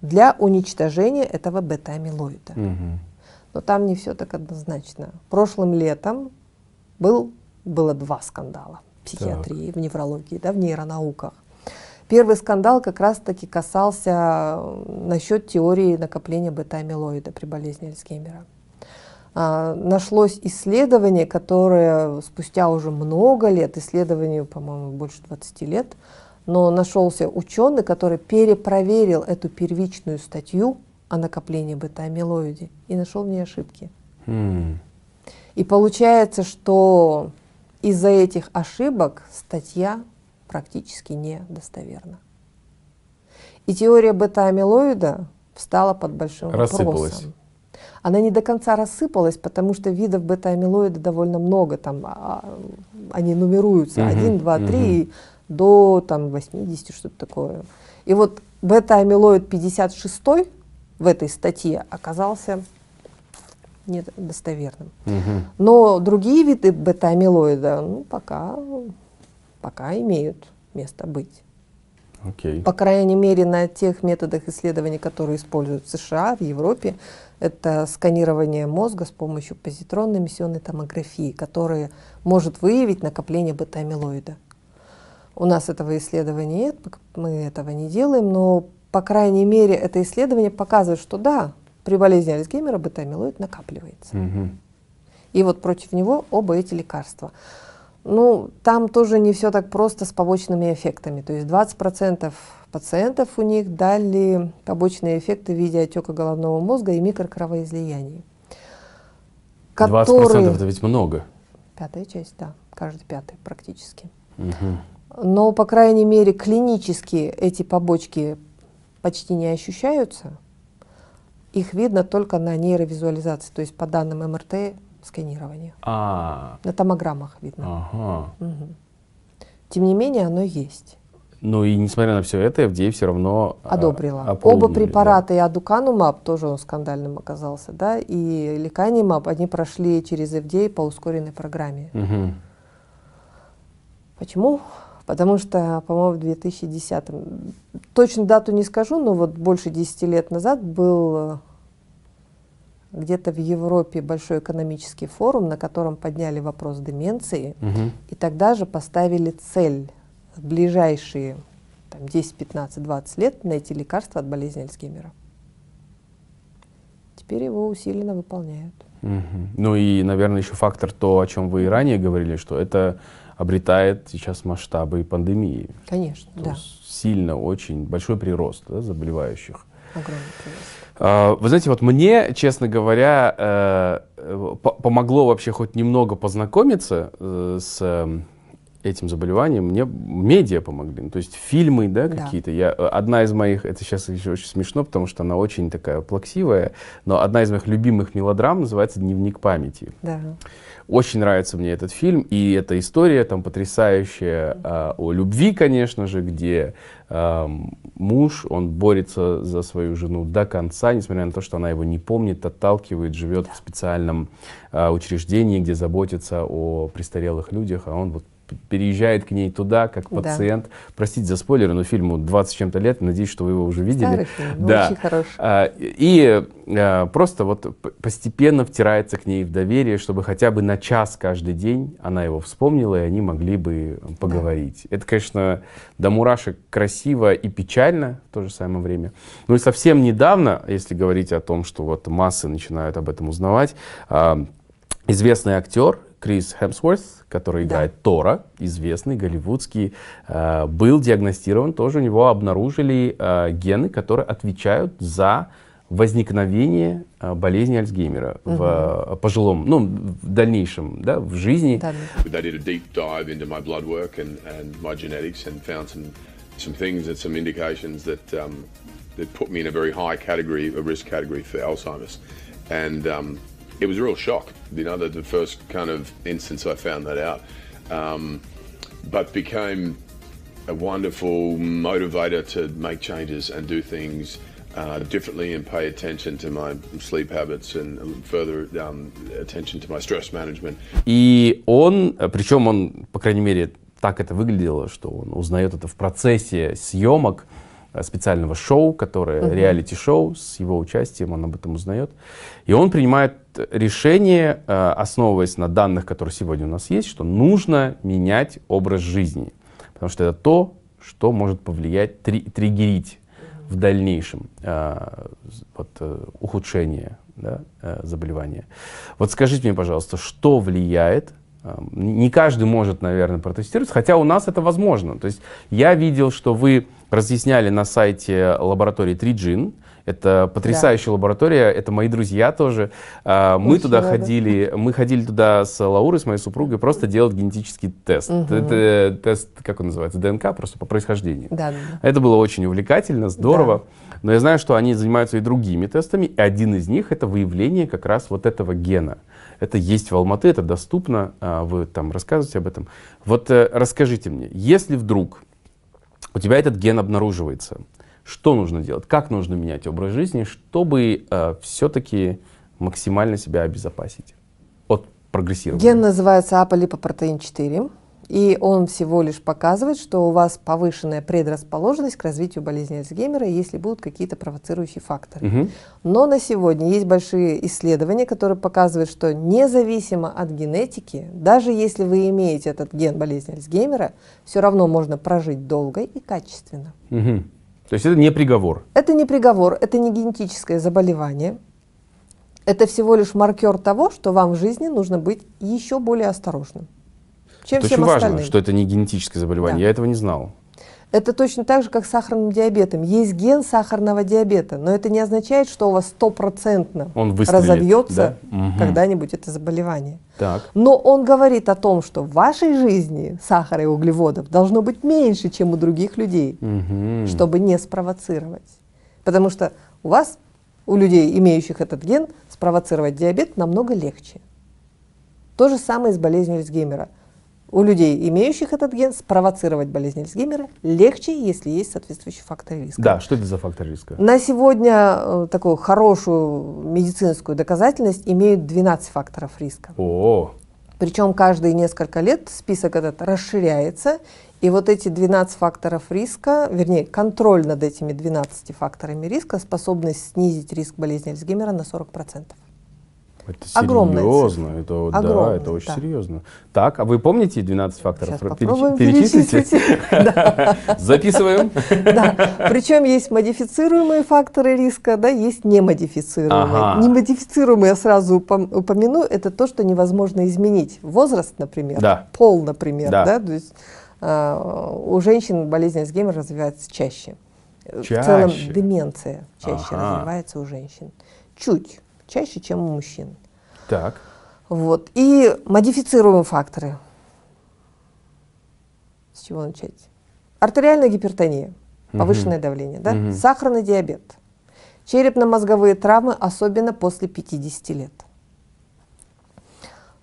для уничтожения этого бета-амилоида. Угу. Но там не все так однозначно. Прошлым летом был, было два скандала в психиатрии, так. в неврологии, да, в нейронауках. Первый скандал как раз-таки касался насчет теории накопления бета-амилоида при болезни Альцгеймера. А, нашлось исследование, которое спустя уже много лет, исследованию, по-моему, больше 20 лет, но нашелся ученый, который перепроверил эту первичную статью о накоплении бета-амилоиде и нашел в ней ошибки. Mm. И получается, что из-за этих ошибок статья практически недостоверна. И теория бета-амилоида встала под большим вопросом. Она не до конца рассыпалась, потому что видов бета-амилоида довольно много. Там, а, а, они нумеруются. Один, два, три, до там, 80, что-то такое. И вот бета-амилоид 56 в этой статье оказался недостоверным. Угу. Но другие виды бета-амилоида ну, пока, пока имеют место быть. Okay. По крайней мере, на тех методах исследования, которые используют в США, в Европе, это сканирование мозга с помощью позитронной эмиссионной томографии, которая может выявить накопление бета-амилоида. У нас этого исследования нет, мы этого не делаем, но, по крайней мере, это исследование показывает, что да, при болезни Альцгеймера бета-амилоид накапливается. Угу. И вот против него оба эти лекарства. Ну, там тоже не все так просто с побочными эффектами. То есть 20% пациентов у них дали побочные эффекты в виде отека головного мозга и микрокровоизлияний. Которые... 20% это ведь много. Пятая часть, да, каждый пятый практически. Угу. Но, по крайней мере, клинически эти побочки почти не ощущаются. Их видно только на нейровизуализации, то есть по данным МРТ сканирования. А. На томограммах видно. Ага. Угу. Тем не менее, оно есть. Ну и несмотря на все это, FDA все равно а, одобрила. А, Оба препарата, да. и адуканумаб, тоже он скандальным оказался, да, и леканимаб, они прошли через FDA по ускоренной программе. Угу. Почему? Потому что, по-моему, в 2010, точно дату не скажу, но вот больше 10 лет назад был э, где-то в Европе большой экономический форум, на котором подняли вопрос деменции, угу. и тогда же поставили цель в ближайшие там, 10, 15, 20 лет найти лекарство от болезни Альцгеймера. Теперь его усиленно выполняют. Угу. Ну и, наверное, еще фактор то, о чем вы и ранее говорили, что это обретает сейчас масштабы и пандемии. Конечно, то да. Сильно, очень большой прирост да, заболевающих. Огромный прирост. А, вы знаете, вот мне, честно говоря, э, э, помогло вообще хоть немного познакомиться э, с эм, этим заболеванием мне медиа помогли. Ну, то есть фильмы, да, какие-то. Да. Я, э, одна из моих, это сейчас еще очень смешно, потому что она очень такая плаксивая, но одна из моих любимых мелодрам называется «Дневник памяти». Да. Очень нравится мне этот фильм, и эта история там потрясающая э, о любви, конечно же, где э, муж, он борется за свою жену до конца, несмотря на то, что она его не помнит, отталкивает, живет да. в специальном э, учреждении, где заботится о престарелых людях, а он вот переезжает к ней туда, как пациент. Да. Простите за спойлеры, но фильму 20 с чем-то лет, надеюсь, что вы его уже видели. Старый фильм, ну, да. очень хороший. А, и э, просто вот постепенно втирается к ней в доверие, чтобы хотя бы на час каждый день она его вспомнила, и они могли бы поговорить. Да. Это, конечно, до мурашек красиво и печально в то же самое время. Ну и совсем недавно, если говорить о том, что вот массы начинают об этом узнавать, а, известный актер Крис Хемсворth, который играет да. Тора, известный голливудский, э, был диагностирован, тоже у него обнаружили э, гены, которые отвечают за возникновение э, болезни Альцгеймера угу. в э, пожилом, ну, в дальнейшем, да, в жизни. Да. Um, that put me in a very high category, a risk category for Alzheimer's, and um, it was a real shock, you know, the, the first kind of instance I found that out. Um, but became a wonderful motivator to make changes and do things uh, differently and pay attention to my sleep habits and further um, attention to my stress management. И он, э, причем он, по крайней мере, так это выглядело, что он узнает это в процессе съемок, Э, специального шоу, которое угу. реалити-шоу, с его участием он об этом узнает. И он принимает решение, э, основываясь на данных, которые сегодня у нас есть, что нужно менять образ жизни. Потому что это то, что может повлиять, три, триггерить в дальнейшем э, вот, ухудшение да, заболевания. Вот скажите мне, пожалуйста, что влияет Эм, не каждый может, наверное, протестировать, хотя у нас это возможно. То есть я видел, что вы разъясняли на сайте лаборатории 3GIN, это потрясающая да. лаборатория, это мои друзья тоже. Э, мы Очень туда рада. ходили, мы ходили туда с Лаурой, с моей супругой, просто делать генетический тест. Угу. Это тест, как он называется, ДНК, просто по происхождению. Да. Это было очень увлекательно, здорово. Да. Но я знаю, что они занимаются и другими тестами, и один из них это выявление как раз вот этого гена. Это есть в Алматы, это доступно, а, вы там рассказываете об этом. Вот э, расскажите мне, если вдруг у тебя этот ген обнаруживается, что нужно делать, как нужно менять образ жизни, чтобы э, все-таки максимально себя обезопасить от прогрессирования? Ген называется аполипопротеин 4. И он всего лишь показывает, что у вас повышенная предрасположенность к развитию болезни Альцгеймера, если будут какие-то провоцирующие факторы. Угу. Но на сегодня есть большие исследования, которые показывают, что независимо от генетики, даже если вы имеете этот ген болезни Альцгеймера, все равно можно прожить долго и качественно. Угу. То есть это не приговор? Это не приговор, это не генетическое заболевание. Это всего лишь маркер того, что вам в жизни нужно быть еще более осторожным. Чем это всем очень остальным. важно, что это не генетическое заболевание. Да. Я этого не знал. Это точно так же, как с сахарным диабетом. Есть ген сахарного диабета, но это не означает, что у вас стопроцентно разовьется да? угу. когда-нибудь это заболевание. Так. Но он говорит о том, что в вашей жизни сахара и углеводов должно быть меньше, чем у других людей, угу. чтобы не спровоцировать. Потому что у вас, у людей, имеющих этот ген, спровоцировать диабет намного легче. То же самое с болезнью Альцгеймера – у людей, имеющих этот ген, спровоцировать болезнь Альцгеймера легче, если есть соответствующий фактор риска. Да, что это за фактор риска? На сегодня э, такую хорошую медицинскую доказательность имеют 12 факторов риска. О. Причем каждые несколько лет список этот расширяется, и вот эти 12 факторов риска, вернее, контроль над этими 12 факторами риска способны снизить риск болезни Альцгеймера на 40%. Это серьезно, это, огромная, да, это очень да. серьезно. Так, а вы помните 12 факторов? Сейчас попробуем перечислите. Записываем. Да, причем есть модифицируемые факторы риска, да, есть немодифицируемые. Немодифицируемые, я сразу упомяну, это то, что невозможно изменить. Возраст, например, пол, например, да, то есть а, у женщин болезнь Альцгеймера развивается чаще. В целом деменция чаще развивается у женщин. Чуть чаще, чем у мужчин. Так. Вот. И модифицируем факторы. С чего начать? Артериальная гипертония, повышенное угу. давление, да? угу. сахарный диабет, черепно-мозговые травмы, особенно после 50 лет,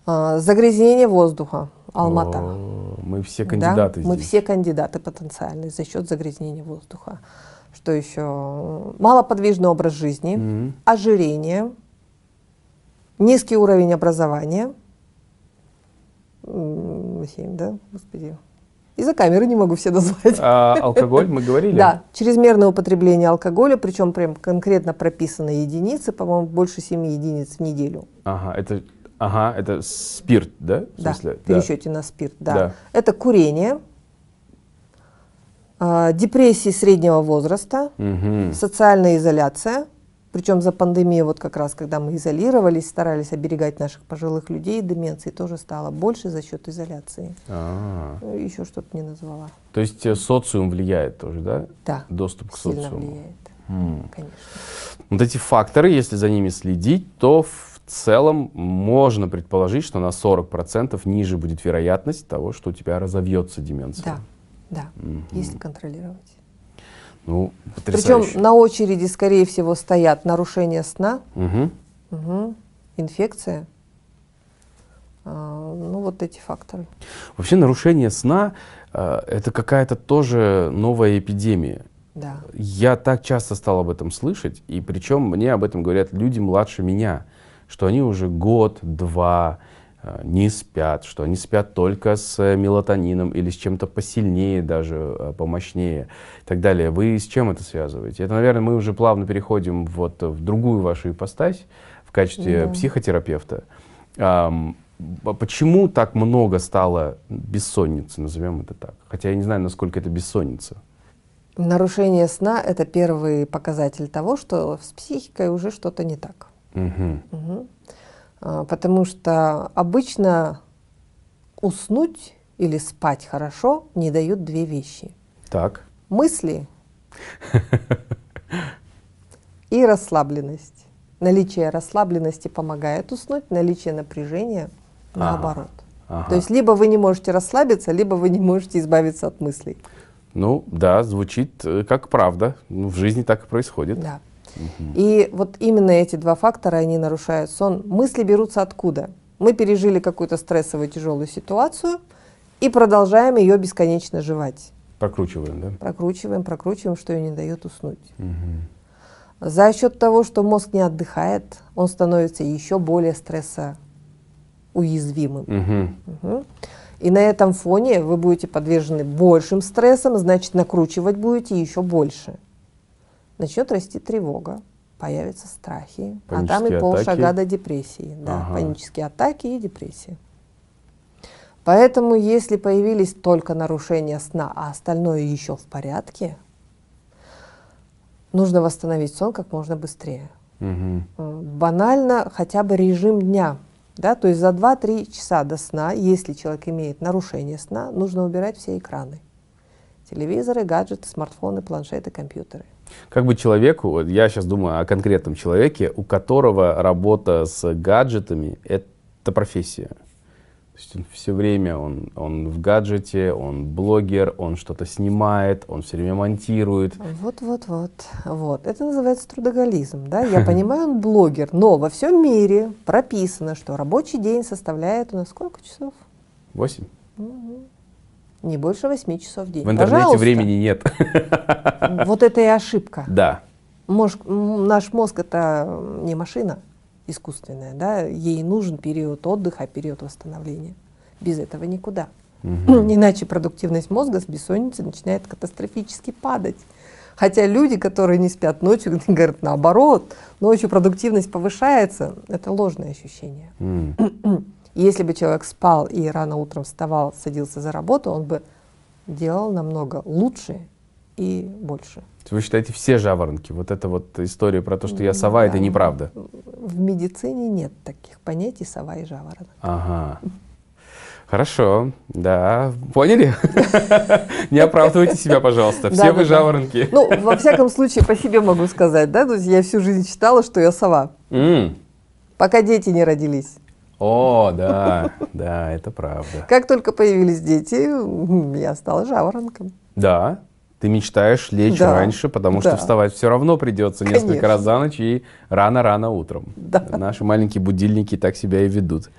а, загрязнение воздуха, Алмата. О, мы все кандидаты да? здесь. Мы все кандидаты потенциальные за счет загрязнения воздуха. Что еще? Малоподвижный образ жизни, угу. ожирение, низкий уровень образования. семь, да, господи. из за камеры не могу все назвать. А, алкоголь, мы говорили? Да, чрезмерное употребление алкоголя, причем прям конкретно прописаны единицы, по-моему, больше 7 единиц в неделю. Ага, это, ага, это спирт, да? В да, в пересчете да. на спирт, да. да. Это курение, а, депрессии среднего возраста, угу. социальная изоляция – причем за пандемию вот как раз, когда мы изолировались, старались оберегать наших пожилых людей, деменции тоже стало больше за счет изоляции. А -а -а. Еще что-то не назвала. То есть э, социум влияет тоже, да? Да. Доступ к сильно социуму. влияет. М -м. Конечно. Вот эти факторы, если за ними следить, то в целом можно предположить, что на 40% ниже будет вероятность того, что у тебя разовьется деменция. Да, да, угу. если контролировать. Ну, Причем на очереди, скорее всего, стоят нарушение сна, угу. Угу. инфекция. А, ну, вот эти факторы. Вообще нарушение сна а, это какая-то тоже новая эпидемия. Да. Я так часто стал об этом слышать, и причем мне об этом говорят люди младше меня, что они уже год, два, а, не спят, что они спят только с э, мелатонином или с чем-то посильнее даже, а, помощнее и так далее. Вы с чем это связываете? Это, наверное, мы уже плавно переходим вот в другую вашу ипостась в качестве да. психотерапевта. А почему так много стало бессонницы, назовем это так? Хотя я не знаю, насколько это бессонница. Нарушение сна – это первый показатель того, что с психикой уже что-то не так. Угу. Угу. А, потому что обычно уснуть или спать хорошо не дают две вещи. Так. Мысли и расслабленность. Наличие расслабленности помогает уснуть, наличие напряжения наоборот. Ага. То есть либо вы не можете расслабиться, либо вы не можете избавиться от мыслей. Ну да, звучит э, как правда. Ну, в жизни так и происходит. Да. И вот именно эти два фактора, они нарушают сон. Мысли берутся откуда? Мы пережили какую-то стрессовую тяжелую ситуацию и продолжаем ее бесконечно жевать. Прокручиваем, да? Прокручиваем, прокручиваем, что ее не дает уснуть. Угу. За счет того, что мозг не отдыхает, он становится еще более стрессоуязвимым. Угу. Угу. И на этом фоне вы будете подвержены большим стрессам, значит, накручивать будете еще больше начнет расти тревога, появятся страхи, а там и полшага атаки. до депрессии. Да, ага. панические атаки и депрессии. Поэтому, если появились только нарушения сна, а остальное еще в порядке, нужно восстановить сон как можно быстрее. Угу. Банально хотя бы режим дня. Да, то есть за 2-3 часа до сна, если человек имеет нарушение сна, нужно убирать все экраны. Телевизоры, гаджеты, смартфоны, планшеты, компьютеры. Как бы человеку, я сейчас думаю о конкретном человеке, у которого работа с гаджетами — это профессия. То есть он все время он, он в гаджете, он блогер, он что-то снимает, он все время монтирует. Вот-вот-вот. вот. Это называется трудоголизм. Да? Я понимаю, он блогер, но во всем мире прописано, что рабочий день составляет у нас сколько часов? Восемь. Не больше 8 часов в день. В интернете Пожалуйста. времени нет. Вот это и ошибка. Да. Может, наш мозг это не машина искусственная, да, ей нужен период отдыха, период восстановления. Без этого никуда. Угу. Иначе продуктивность мозга с бессонницы начинает катастрофически падать. Хотя люди, которые не спят ночью, говорят наоборот, ночью продуктивность повышается. Это ложное ощущение. Mm. Если бы человек спал и рано утром вставал, садился за работу, он бы делал намного лучше и больше. Вы считаете все жаворонки? Вот эта вот история про то, что я сова, да. это неправда? В медицине нет таких понятий сова и жаворонок. Ага. Хорошо, да, поняли? Не оправдывайте себя, пожалуйста, все вы жаворонки. Ну, во всяком случае, по себе могу сказать, да, то есть я всю жизнь читала, что я сова. Пока дети не родились. О, да, да, это правда. Как только появились дети, я стала жаворонком. Да, ты мечтаешь лечь да. раньше, потому да. что вставать все равно придется Конечно. несколько раз за ночь и рано-рано утром. Да. Наши маленькие будильники так себя и ведут.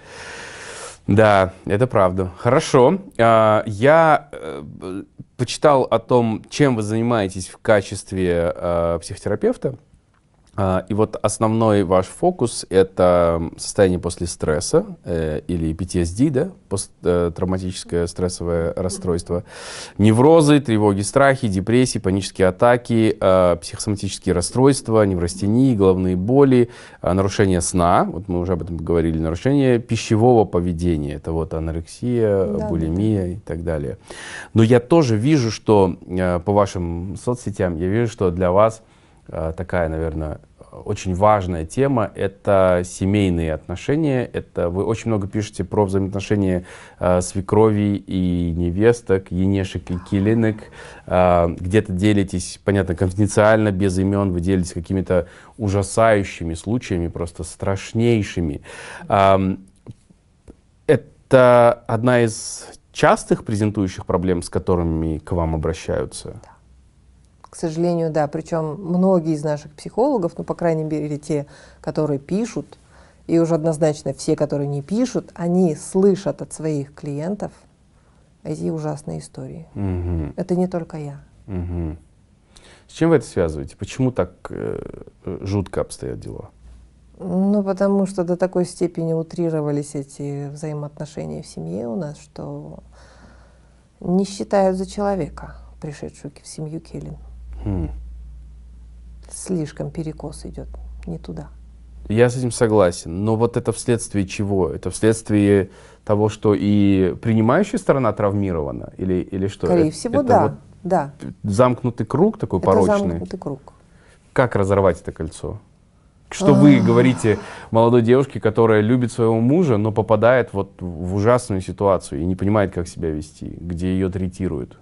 Да, это правда. Хорошо. А, я э, почитал о том, чем вы занимаетесь в качестве э, психотерапевта. А, и вот основной ваш фокус — это состояние после стресса э, или PTSD, да, посттравматическое э, стрессовое расстройство, неврозы, тревоги, страхи, депрессии, панические атаки, э, психосоматические расстройства, неврастении, головные боли, э, нарушение сна, вот мы уже об этом говорили, нарушение пищевого поведения, это вот анорексия, да, булимия да. и так далее. Но я тоже вижу, что э, по вашим соцсетям, я вижу, что для вас э, такая, наверное, очень важная тема — это семейные отношения. Это вы очень много пишете про взаимоотношения э, свекрови и невесток, енешек и килинок. Э, где-то делитесь, понятно, конфиденциально, без имен, вы делитесь какими-то ужасающими случаями, просто страшнейшими. Э, это одна из частых презентующих проблем, с которыми к вам обращаются? Да к сожалению, да. Причем многие из наших психологов, ну, по крайней мере, те, которые пишут, и уже однозначно все, которые не пишут, они слышат от своих клиентов эти ужасные истории. Угу. Это не только я. Угу. С чем вы это связываете? Почему так э, жутко обстоят дела? Ну, потому что до такой степени утрировались эти взаимоотношения в семье у нас, что не считают за человека пришедшую в семью Келлин. Хм. Слишком перекос идет не туда. Я с этим согласен, но вот это вследствие чего? Это вследствие того, что и принимающая сторона травмирована или, или что? Скорее это, всего, это да. Вот да. Замкнутый круг такой это порочный? замкнутый круг. Как разорвать это кольцо? Что вы говорите молодой девушке, которая любит своего мужа, но попадает вот в ужасную ситуацию и не понимает, как себя вести, где ее третируют?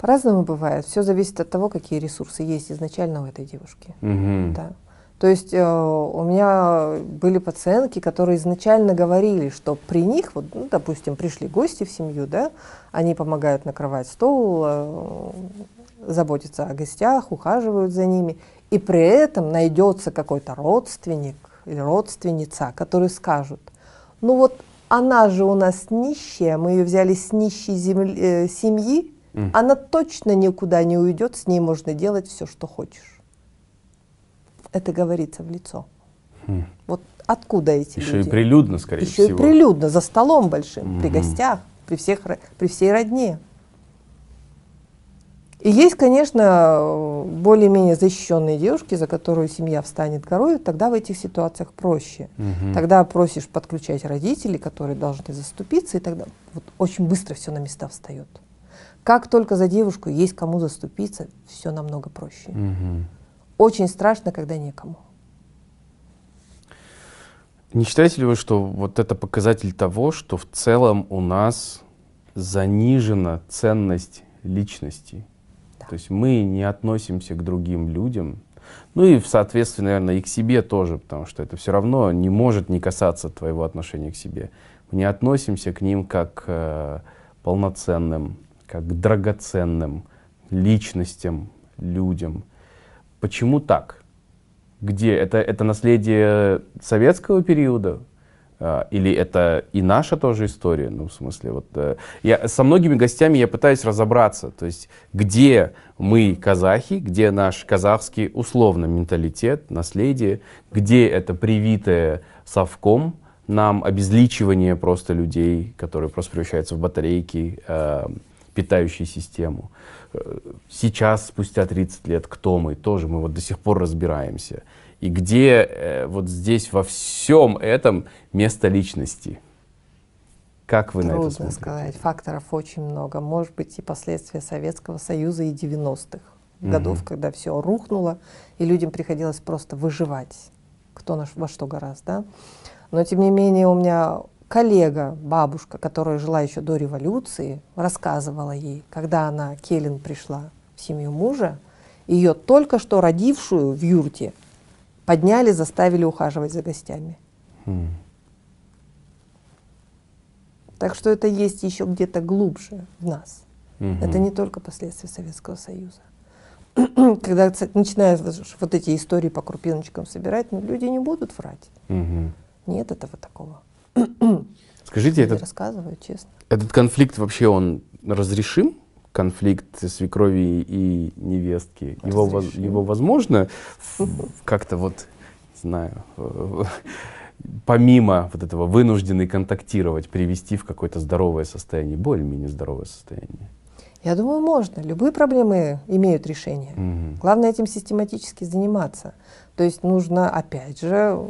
По-разному бывает. Все зависит от того, какие ресурсы есть изначально у этой девушки. Угу. Да. То есть э, у меня были пациентки, которые изначально говорили, что при них, вот, ну, допустим, пришли гости в семью, да, они помогают накрывать стол, э, заботятся о гостях, ухаживают за ними, и при этом найдется какой-то родственник или родственница, который скажет, ну вот она же у нас нищая, мы ее взяли с нищей земли, э, семьи, Mm. Она точно никуда не уйдет, с ней можно делать все, что хочешь. Это говорится в лицо. Mm. Вот откуда эти Еще люди? и прилюдно, скорее Еще всего. Еще и прилюдно, за столом большим, mm-hmm. при гостях, при, всех, при всей родне. И есть, конечно, более-менее защищенные девушки, за которую семья встанет горой, тогда в этих ситуациях проще. Угу. Тогда просишь подключать родителей, которые должны заступиться, и тогда вот очень быстро все на места встает. Как только за девушку есть кому заступиться, все намного проще. Угу. Очень страшно, когда некому. Не считаете ли вы, что вот это показатель того, что в целом у нас занижена ценность личности? Да. То есть мы не относимся к другим людям, ну и, соответственно, наверное, и к себе тоже, потому что это все равно не может не касаться твоего отношения к себе. Мы не относимся к ним как э, полноценным как драгоценным личностям, людям. Почему так? Где? Это, это наследие советского периода? А, или это и наша тоже история? Ну, в смысле, вот э, я со многими гостями я пытаюсь разобраться, то есть где мы казахи, где наш казахский условно менталитет, наследие, где это привитое совком, нам обезличивание просто людей, которые просто превращаются в батарейки, э, питающей систему. Э, сейчас, спустя 30 лет, кто мы, тоже мы вот до сих пор разбираемся. И где э, вот здесь во всем этом место личности? Как вы Трудно на это смотрите? сказать. Факторов очень много. Может быть, и последствия Советского Союза и 90-х годов, угу. когда все рухнуло, и людям приходилось просто выживать, кто наш во что гораздо. Да? Но, тем не менее, у меня коллега, бабушка, которая жила еще до революции, рассказывала ей, когда она, Келин, пришла в семью мужа, ее только что родившую в юрте подняли, заставили ухаживать за гостями. Mm. Так что это есть еще где-то глубже в нас. Угу. Это не только последствия Советского Союза. Когда начинаешь вот эти истории по крупиночкам собирать, ну, люди не будут врать. Угу. Нет этого такого. Скажите, этот, рассказываю, честно. этот конфликт вообще он разрешим? конфликт свекрови и невестки. Его, его возможно как-то вот, знаю, э, помимо вот этого вынуждены контактировать, привести в какое-то здоровое состояние, более-менее здоровое состояние? Я думаю, можно. Любые проблемы имеют решение. Угу. Главное этим систематически заниматься. То есть нужно, опять же,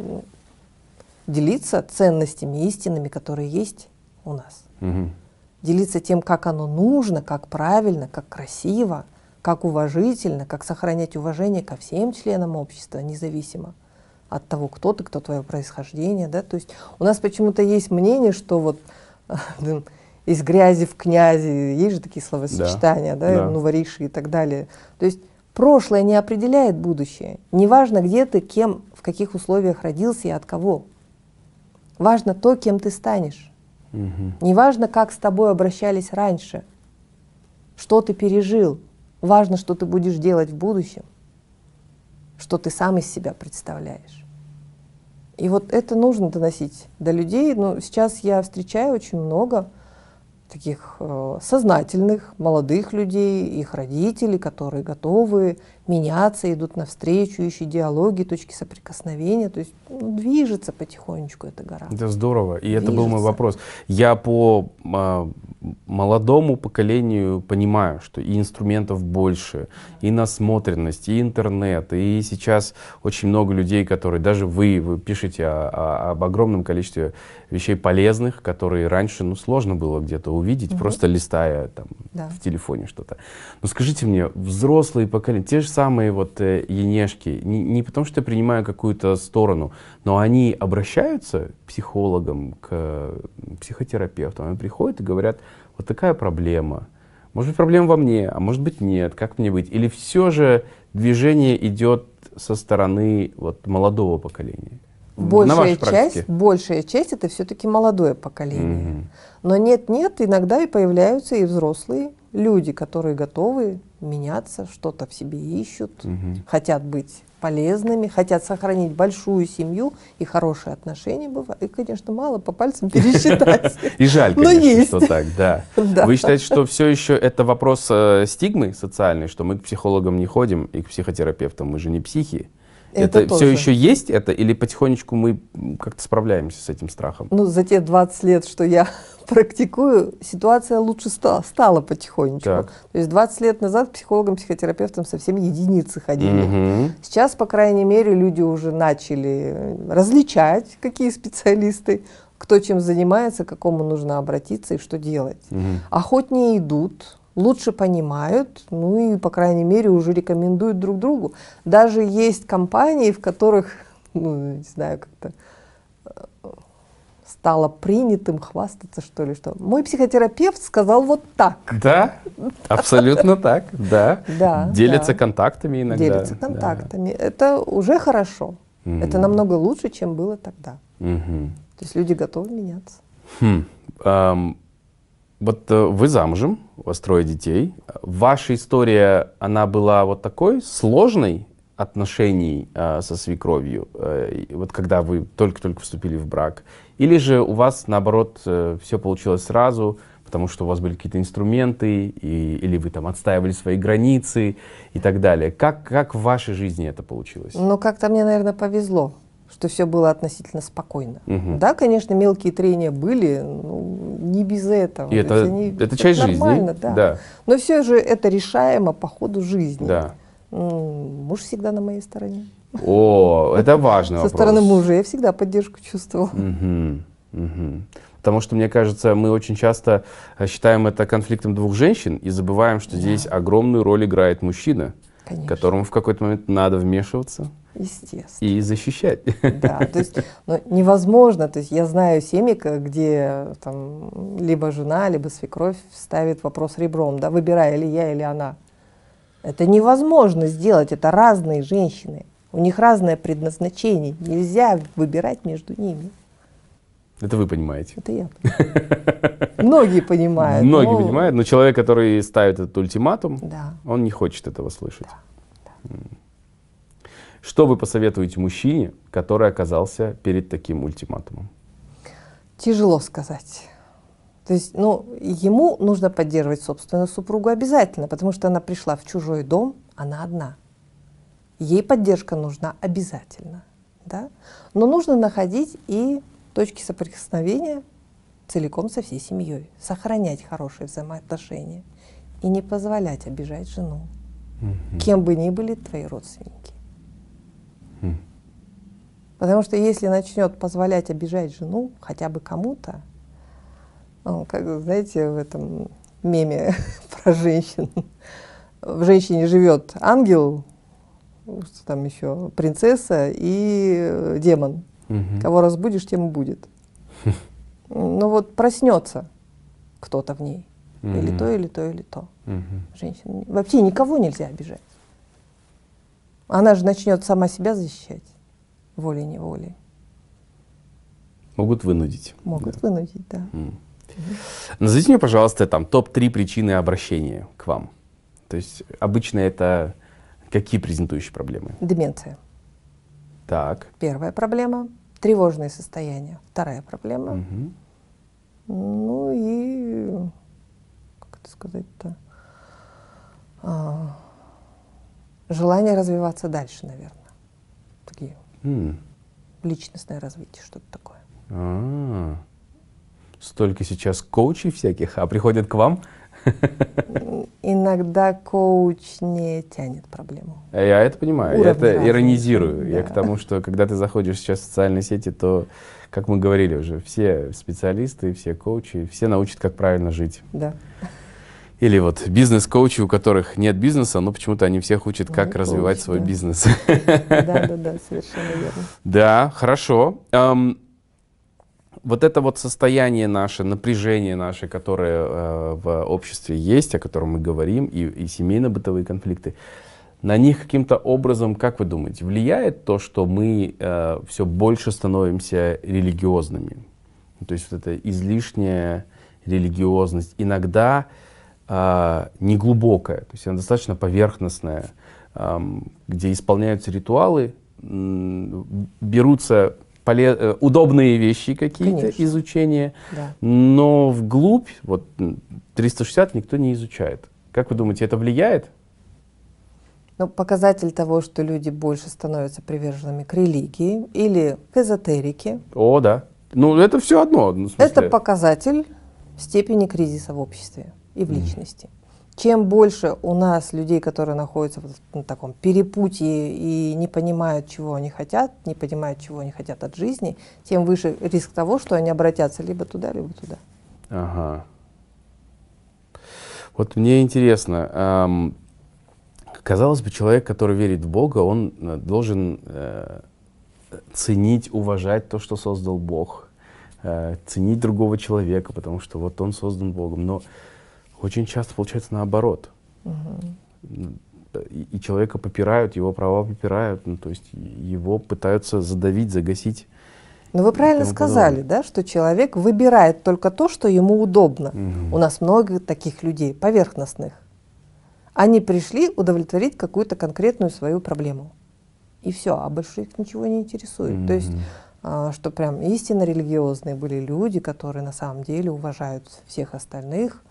делиться ценностями, истинами, которые есть у нас. Угу. Делиться тем, как оно нужно, как правильно, как красиво, как уважительно, как сохранять уважение ко всем членам общества, независимо от того, кто ты, кто твое происхождение. Да? То есть у нас почему-то есть мнение, что вот из грязи в князи, есть же такие словосочетания, да, да, да. нувориши и так далее. То есть прошлое не определяет будущее. Неважно, где ты, кем, в каких условиях родился и от кого. Важно то, кем ты станешь. Угу. Не важно, как с тобой обращались раньше, что ты пережил. Важно, что ты будешь делать в будущем, что ты сам из себя представляешь. И вот это нужно доносить до людей. Но ну, сейчас я встречаю очень много таких э, сознательных, молодых людей, их родителей, которые готовы меняться, идут навстречу, ищут диалоги, точки соприкосновения. То есть ну, движется потихонечку эта гора. Да здорово. И движется. это был мой вопрос. Я по а, молодому поколению понимаю, что и инструментов больше, и насмотренность, и интернет, и сейчас очень много людей, которые, даже вы, вы пишете о, о, об огромном количестве вещей полезных, которые раньше ну, сложно было где-то увидеть, угу. просто листая там, да. в телефоне что-то. Но скажите мне, взрослые поколения, те же самые вот э, енешки, не, не потому что я принимаю какую-то сторону, но они обращаются к психологам, к э, психотерапевтам, они приходят и говорят, вот такая проблема, может быть, проблема во мне, а может быть, нет, как мне быть? Или все же движение идет со стороны вот, молодого поколения? Большая часть, большая часть это все-таки молодое поколение. Mm-hmm. Но нет-нет, иногда и появляются и взрослые люди, которые готовы меняться, что-то в себе ищут, угу. хотят быть полезными, хотят сохранить большую семью и хорошие отношения бывают. И, конечно, мало по пальцам пересчитать. И жаль, конечно, что так, да. Вы считаете, что все еще это вопрос э, стигмы социальной, что мы к психологам не ходим и к психотерапевтам, мы же не психи? Это, это все еще есть это или потихонечку мы как-то справляемся с этим страхом? Ну, за те 20 лет, что я практикую, ситуация лучше стала, стала потихонечку. Так. То есть 20 лет назад психологам, психотерапевтам совсем единицы ходили. Угу. Сейчас, по крайней мере, люди уже начали э, различать, какие специалисты, кто чем занимается, к какому нужно обратиться и что делать. Угу. Охотнее идут, лучше понимают, ну и, по крайней мере, уже рекомендуют друг другу. Даже есть компании, в которых, ну, не знаю, как-то э, стало принятым хвастаться, что ли, что мой психотерапевт сказал вот так. Да, абсолютно так, да. да Делятся контактами иногда. Делятся контактами. Это уже хорошо. Это намного лучше, чем было тогда. То есть люди готовы меняться. Хм. Вот э, вы замужем, у вас трое детей. Ваша история, она была вот такой сложной отношений э, со свекровью, э, вот когда вы только-только вступили в брак? Или же у вас, наоборот, э, все получилось сразу, потому что у вас были какие-то инструменты, и, или вы там отстаивали свои границы и так далее? Как, как в вашей жизни это получилось? Ну, как-то мне, наверное, повезло что все было относительно спокойно. Угу. Да, конечно, мелкие трения были, ну, не без этого. И это, они, это, это часть нормально, жизни. Да. да. Но все же это решаемо по ходу жизни. Да. Муж всегда на моей стороне. О, это важно. Со стороны мужа я всегда поддержку чувствовал. Потому что, мне кажется, мы очень часто э, считаем это конфликтом двух женщин и забываем, что здесь огромную роль играет мужчина, которому в какой-то момент надо вмешиваться, Естественно. И защищать. Да, то есть ну, невозможно. То есть я знаю семьи, где там либо жена, либо свекровь ставит вопрос ребром, да, выбирая или я, или она. Это невозможно сделать, это разные женщины. У них разное предназначение. Нельзя выбирать между ними. Это вы понимаете. Это я. Многие понимают. Многие понимают, но человек, который ставит этот ультиматум, он не хочет этого слышать. Что вы посоветуете мужчине, который оказался перед таким ультиматумом? Тяжело сказать. То есть, ну, ему нужно поддерживать собственную супругу обязательно, потому что она пришла в чужой дом, она одна. Ей поддержка нужна обязательно, да? Но нужно находить и точки соприкосновения целиком со всей семьей, сохранять хорошие взаимоотношения и не позволять обижать жену, угу. кем бы ни были твои родственники. Потому что если начнет позволять обижать жену хотя бы кому-то, ну, как знаете, в этом меме про женщин, в женщине живет ангел, что там еще, принцесса и э, демон. Угу. Кого разбудишь, тем и будет. Ну вот проснется кто-то в ней. Угу. Или то, или то, или то. Угу. Женщина. Вообще никого нельзя обижать. Она же начнет сама себя защищать волей-неволей. Могут вынудить. Могут да. вынудить, да. Mm. mm Назовите мне, пожалуйста, там топ-3 причины обращения к вам. То есть обычно это какие презентующие проблемы? Деменция. Так. Первая проблема. Тревожные состояния. Вторая проблема. Угу. Ну и, как это сказать-то, а, желание развиваться дальше, наверное. Такие. Mm. Личностное развитие, что-то такое. А -а -а. Столько сейчас коучей всяких, а приходят к вам? Иногда коуч не тянет проблему. Э, я это понимаю, Уровень я это разный. иронизирую. Да. Я к тому, что когда ты заходишь сейчас в социальные сети, то, как мы говорили уже, все специалисты, все коучи, все научат, как правильно жить. Да. Или вот бизнес-коучи, у которых нет бизнеса, но почему-то они всех учат, ну, как ну, развивать свой да. бизнес. Да, да, да, совершенно верно. Да, хорошо. Эм, вот это вот состояние наше, напряжение наше, которое э, в обществе есть, о котором мы говорим, и, и семейно-бытовые конфликты, на них каким-то образом, как вы думаете, влияет то, что мы э, все больше становимся религиозными? То есть вот эта излишняя религиозность. Иногда а, неглубокая, то есть она достаточно поверхностная, где исполняются ритуалы, берутся поле... Э, удобные вещи какие-то изучения, да. но вглубь, вот 360 никто не изучает. Как вы думаете, это влияет? Ну, показатель того, что люди больше становятся приверженными к религии или к эзотерике. О, да. Ну, это все одно. Ну, это показатель степени кризиса в обществе и в личности. Чем больше у нас людей, которые находятся в таком перепутье и не понимают, чего они хотят, не понимают, чего они хотят от жизни, тем выше риск того, что они обратятся либо туда, либо туда. Ага. Вот мне интересно, эм, казалось бы, человек, который верит в Бога, он э, должен э, ценить, уважать то, что создал Бог, э, ценить другого человека, потому что вот он создан Богом. Но очень часто получается наоборот. Угу. И, и человека попирают, его права попирают, ну, то есть его пытаются задавить, загасить. Но ну, вы правильно сказали, подобное. да, что человек выбирает только то, что ему удобно. Угу. У нас много таких людей, поверхностных. Они пришли удовлетворить какую-то конкретную свою проблему. И все, а больше их ничего не интересует. Угу. То есть а, что прям истинно религиозные были люди, которые на самом деле уважают всех остальных,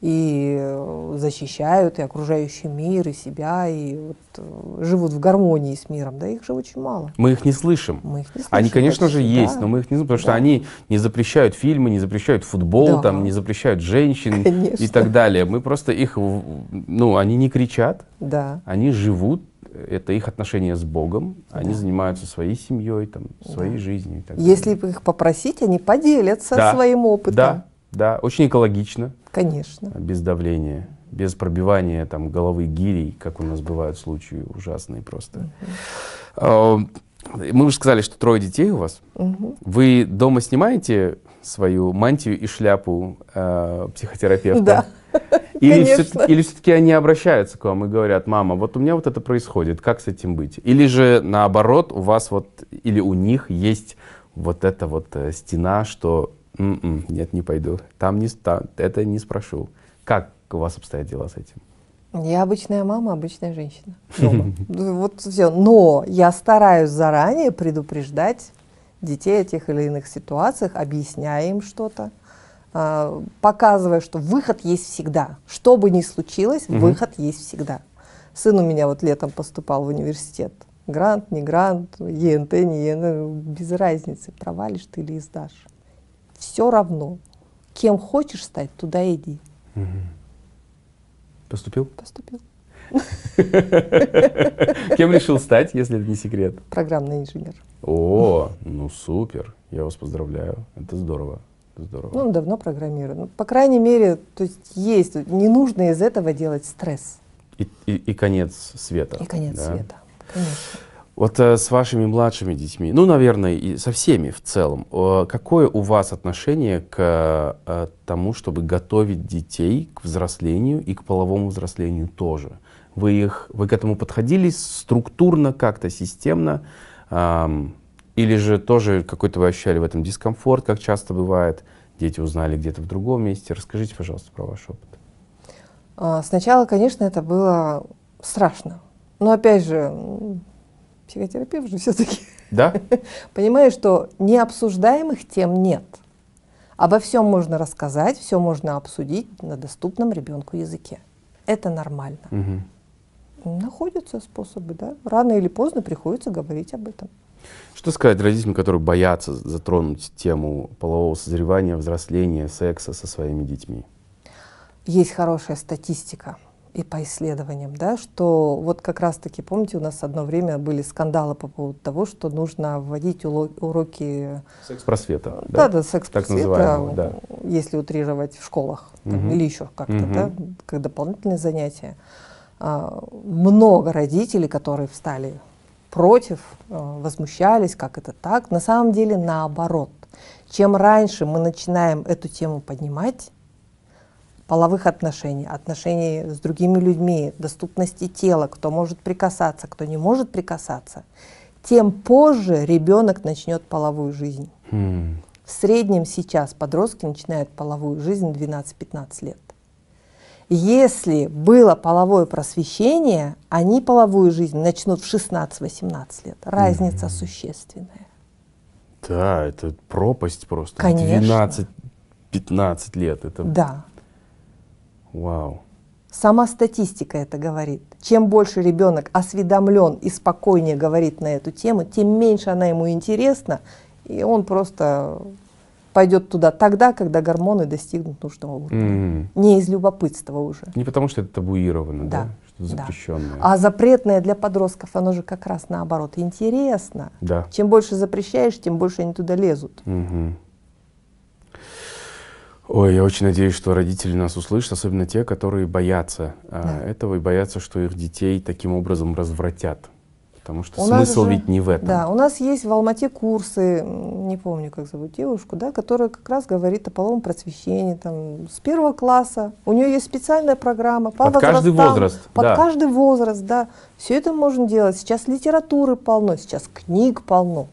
и э, защищают и окружающий мир, и себя, и вот, э, живут в гармонии с миром, да, их же очень мало. Мы их не слышим. Мы их не слышим они, конечно почти, же, есть, но мы их не слышим, потому да. что они не запрещают фильмы, не запрещают футбол, да. там, не запрещают женщин конечно. и так далее. Мы просто их, ну, они не кричат, да. они живут, это их отношения с Богом, да. они занимаются своей семьей, там, своей да. жизнью. И так Если далее. их попросить, они поделятся да. своим опытом. Да да, очень экологично. Конечно. Без давления, без пробивания там головы гирей, как у нас бывают случаи ужасные просто. А, мы уже сказали, что трое детей у вас. Вы дома снимаете свою мантию и шляпу а, психотерапевта? Да. Или все-таки, или все-таки они обращаются к вам и говорят, мама, вот у меня вот это происходит, как с этим быть? Или же наоборот, у вас вот, или у них есть вот эта вот э, стена, что М-м, нет, не пойду. Там не, там, это не спрошу. Как у вас обстоят дела с этим? Я обычная мама, обычная женщина. Вот все. Но я стараюсь заранее предупреждать детей о тех или иных ситуациях, объясняя им что-то, а, показывая, что выход есть всегда. Что бы ни случилось, выход есть всегда. Сын у меня вот летом поступал в университет. Грант, не грант, ЕНТ, не ЕНТ, без разницы, провалишь ты или издашь все равно. Кем хочешь стать, туда иди. Угу. Поступил? Поступил. Кем решил стать, если это не секрет? Программный инженер. О, ну супер. Я вас поздравляю. Это здорово. здорово. Ну, он давно ну По крайней мере, то есть есть. Не нужно из этого делать стресс. И, и, и конец света. И конец да? света, конечно. Вот э, с вашими младшими детьми, ну, наверное, и со всеми в целом, э, какое у вас отношение к э, тому, чтобы готовить детей к взрослению и к половому взрослению тоже? Вы, их, вы к этому подходили структурно, как-то системно? или же тоже какой-то вы ощущали в этом дискомфорт, как часто бывает? Дети узнали где-то в другом месте. Расскажите, пожалуйста, про ваш опыт. А, сначала, конечно, это было страшно. Но опять же, психотерапевт же все-таки. Да? Понимаешь, что необсуждаемых тем нет. Обо а всем можно рассказать, все можно обсудить на доступном ребенку языке. Это нормально. Угу. Находятся способы, да. Рано или поздно приходится говорить об этом. Что сказать родителям, которые боятся затронуть тему полового созревания, взросления, секса со своими детьми? Есть хорошая статистика и по исследованиям, да, что вот как раз-таки, помните, у нас одно время были скандалы по поводу того, что нужно вводить уроки... Э, секс-просвета. Да, да, да секс-просвета, да. если утрировать в школах угу. или еще как-то, угу. да, как дополнительные занятия. А, много родителей, которые встали против, э, возмущались, как это так. На самом деле наоборот. Чем раньше мы начинаем эту тему поднимать, половых отношений, отношений с другими людьми, доступности тела, кто может прикасаться, кто не может прикасаться, тем позже ребенок начнет половую жизнь. Hmm. В среднем сейчас подростки начинают половую жизнь 12-15 лет. Если было половое просвещение, они половую жизнь начнут в 16-18 лет. Разница mm существенная. Да, это пропасть просто. Конечно. 12-15 лет. Это... Да. Вау. Сама статистика это говорит. Чем больше ребенок осведомлен и спокойнее говорит на эту тему, тем меньше она ему интересна, и он просто пойдет туда тогда, когда гормоны достигнут нужного уровня. Mm. Не из любопытства уже. Не потому что это табуировано, да? да? Что запрещенное. Да. А запретное для подростков, оно же как раз наоборот. Интересно. Да. Чем больше запрещаешь, тем больше они туда лезут. Mm -hmm. Ой, я очень надеюсь, что родители нас услышат, особенно те, которые боятся а, да. этого и боятся, что их детей таким образом развратят. Потому что у смысл же, ведь не в этом. Да, у нас есть в Алмате курсы, не помню, как зовут девушку, да, которая как раз говорит о половом просвещении, там, с первого класса. У нее есть специальная программа по под возрастам. каждый возраст. Под да. каждый возраст, да. Все это можно делать. Сейчас литературы полно, сейчас книг полно.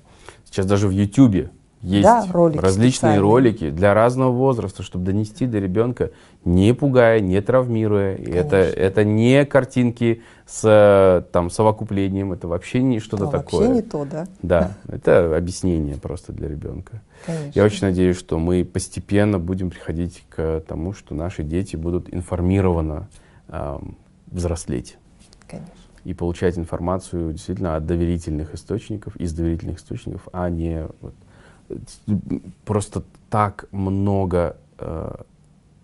Сейчас даже в Ютьюбе есть да, ролики различные специальные. ролики для разного возраста, чтобы донести до ребенка, не пугая, не травмируя. И это, это не картинки с там, совокуплением, это вообще не что-то да, такое. Вообще не то, да? Да, это объяснение просто для ребенка. Конечно. Я очень надеюсь, что мы постепенно будем приходить к тому, что наши дети будут информированно э, взрослеть. Конечно и получать информацию действительно от доверительных источников, из доверительных источников, а не вот, просто так много э,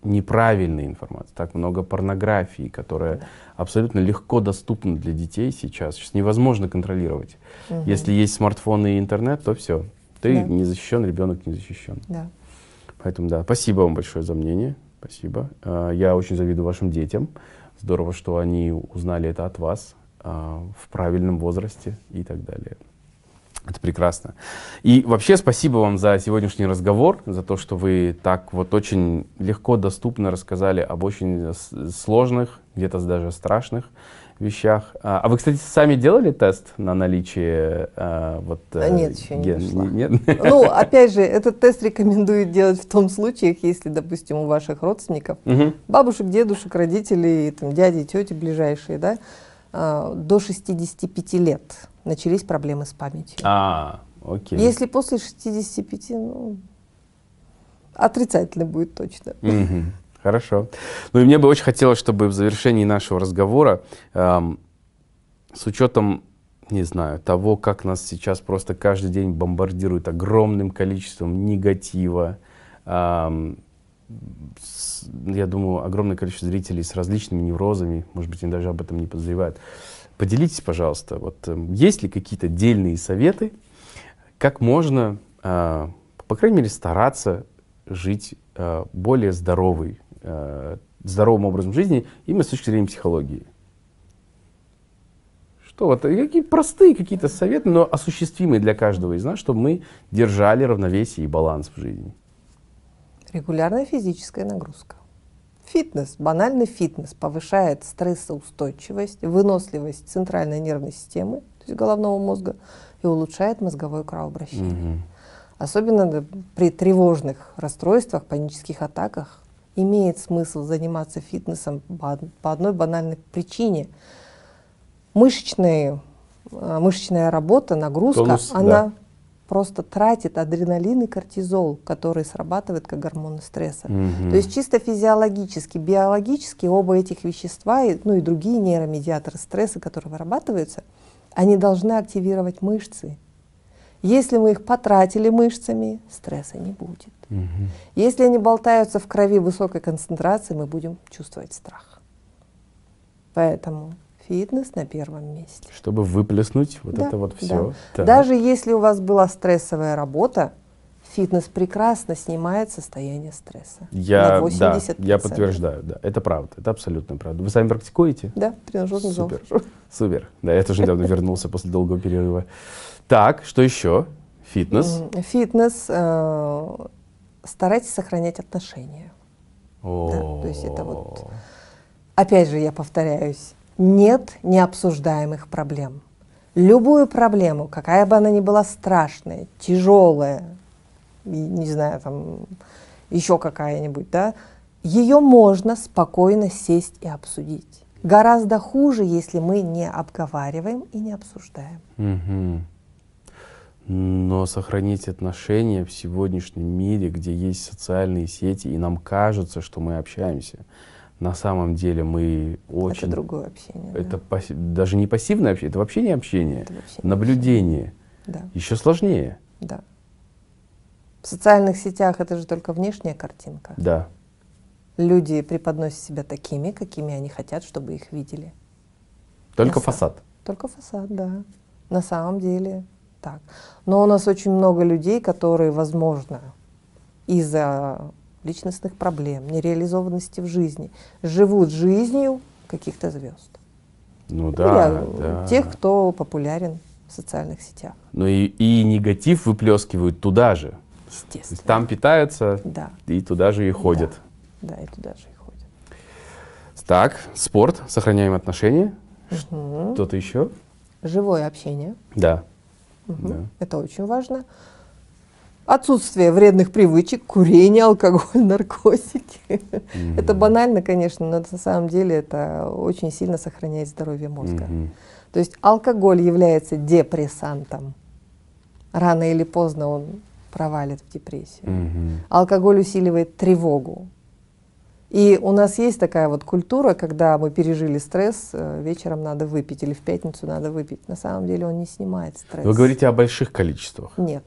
неправильной информации, так много порнографии, которая да. абсолютно легко доступна для детей сейчас. Сейчас невозможно контролировать. Угу. Если есть смартфоны и интернет, то все. Ты да. не защищен, ребенок не защищен. Да. Поэтому да, спасибо вам большое за мнение. Спасибо. Э, я очень завидую вашим детям. Здорово, что они узнали это от вас э, в правильном возрасте и так далее. Это прекрасно. И вообще спасибо вам за сегодняшний разговор, за то, что вы так вот очень легко, доступно рассказали об очень сложных, где-то даже страшных вещах. А, а вы, кстати, сами делали тест на наличие а, вот а Нет, э, еще ген... не пошла. Нет? Ну, опять же, этот тест рекомендуют делать в том случае, если, допустим, у ваших родственников, угу. бабушек, дедушек, родителей, там, дяди, тети ближайшие, да, а, до 65 лет начались проблемы с памятью. А, окей. Если после 65, ну, отрицательно будет точно. Угу. Хорошо. Ну и мне бы очень хотелось, чтобы в завершении нашего разговора, эм, с учетом, не знаю, того, как нас сейчас просто каждый день бомбардирует огромным количеством негатива, эм, с, я думаю, огромное количество зрителей с различными неврозами, может быть, они даже об этом не подозревают. Поделитесь, пожалуйста, вот эм, есть ли какие-то дельные советы, как можно, а, по крайней мере, стараться жить а, более здоровый а, здоровым образом жизни именно с точки зрения психологии? Что вот, э, какие простые какие-то советы, но осуществимые для каждого из нас, чтобы мы держали равновесие и баланс в жизни. Регулярная физическая нагрузка. Фитнес, банальный фитнес повышает стрессоустойчивость, выносливость центральной нервной системы, то есть головного мозга, и улучшает мозговое кровообращение. Угу. Особенно при тревожных расстройствах, панических атаках имеет смысл заниматься фитнесом по, по одной банальной причине. Мышечные, а, мышечная работа, нагрузка, Тонус, она да просто тратит адреналин и кортизол, которые срабатывают как гормоны стресса. Угу. То есть чисто физиологически, биологически оба этих вещества, и, ну и другие нейромедиаторы стресса, которые вырабатываются, они должны активировать мышцы. Если мы их потратили мышцами, стресса не будет. Угу. Если они болтаются в крови высокой концентрации, мы будем чувствовать страх. Поэтому Фитнес на первом месте. Чтобы выплеснуть вот да, это вот все. Да. Даже если у вас была стрессовая работа, фитнес прекрасно снимает состояние стресса. Я, на 80%. Да, я подтверждаю, да. Это правда, это абсолютно правда. Вы сами практикуете? Да, тренажерный зал. Супер, супер. Да, я тоже недавно вернулся после долгого перерыва. Так, что еще? Фитнес? Фитнес. Э, старайтесь сохранять отношения. О то есть это вот... Опять же, я повторяюсь, нет необсуждаемых проблем. Любую проблему, какая бы она ни была страшная, тяжелая, не знаю, там еще какая-нибудь, да, ее можно спокойно сесть и обсудить. Гораздо хуже, если мы не обговариваем и не обсуждаем. Угу. Но сохранить отношения в сегодняшнем мире, где есть социальные сети, и нам кажется, что мы общаемся, на самом деле мы очень... Это другое общение. Это да? пас... даже не пассивное общение, это вообще не общение. Это вообще не наблюдение. Да. Еще сложнее. Да. В социальных сетях это же только внешняя картинка. Да. Люди преподносят себя такими, какими они хотят, чтобы их видели. Только на фасад. Са... Только фасад, да. На самом деле так. Но у нас очень много людей, которые, возможно, из-за личностных проблем, нереализованности в жизни, живут жизнью каких-то звезд. Ну да, Или, а, да. Тех, кто популярен в социальных сетях. Ну и, и негатив выплескивают туда же. Естественно. Там питаются, да. и туда же и ходят. Да, да и туда же и ходят. Так, спорт, сохраняем отношения. Угу. Что-то еще? Живое общение. Да. Угу. да. Это очень важно. Отсутствие вредных привычек, курение, алкоголь, наркотики. Mm-hmm. Это банально, конечно, но на самом деле это очень сильно сохраняет здоровье мозга. Mm-hmm. То есть алкоголь является депрессантом. Рано или поздно он провалит в депрессию. Mm-hmm. Алкоголь усиливает тревогу. И у нас есть такая вот культура, когда мы пережили стресс, э, вечером надо выпить или в пятницу надо выпить. На самом деле он не снимает стресс. Вы говорите о больших количествах? Нет.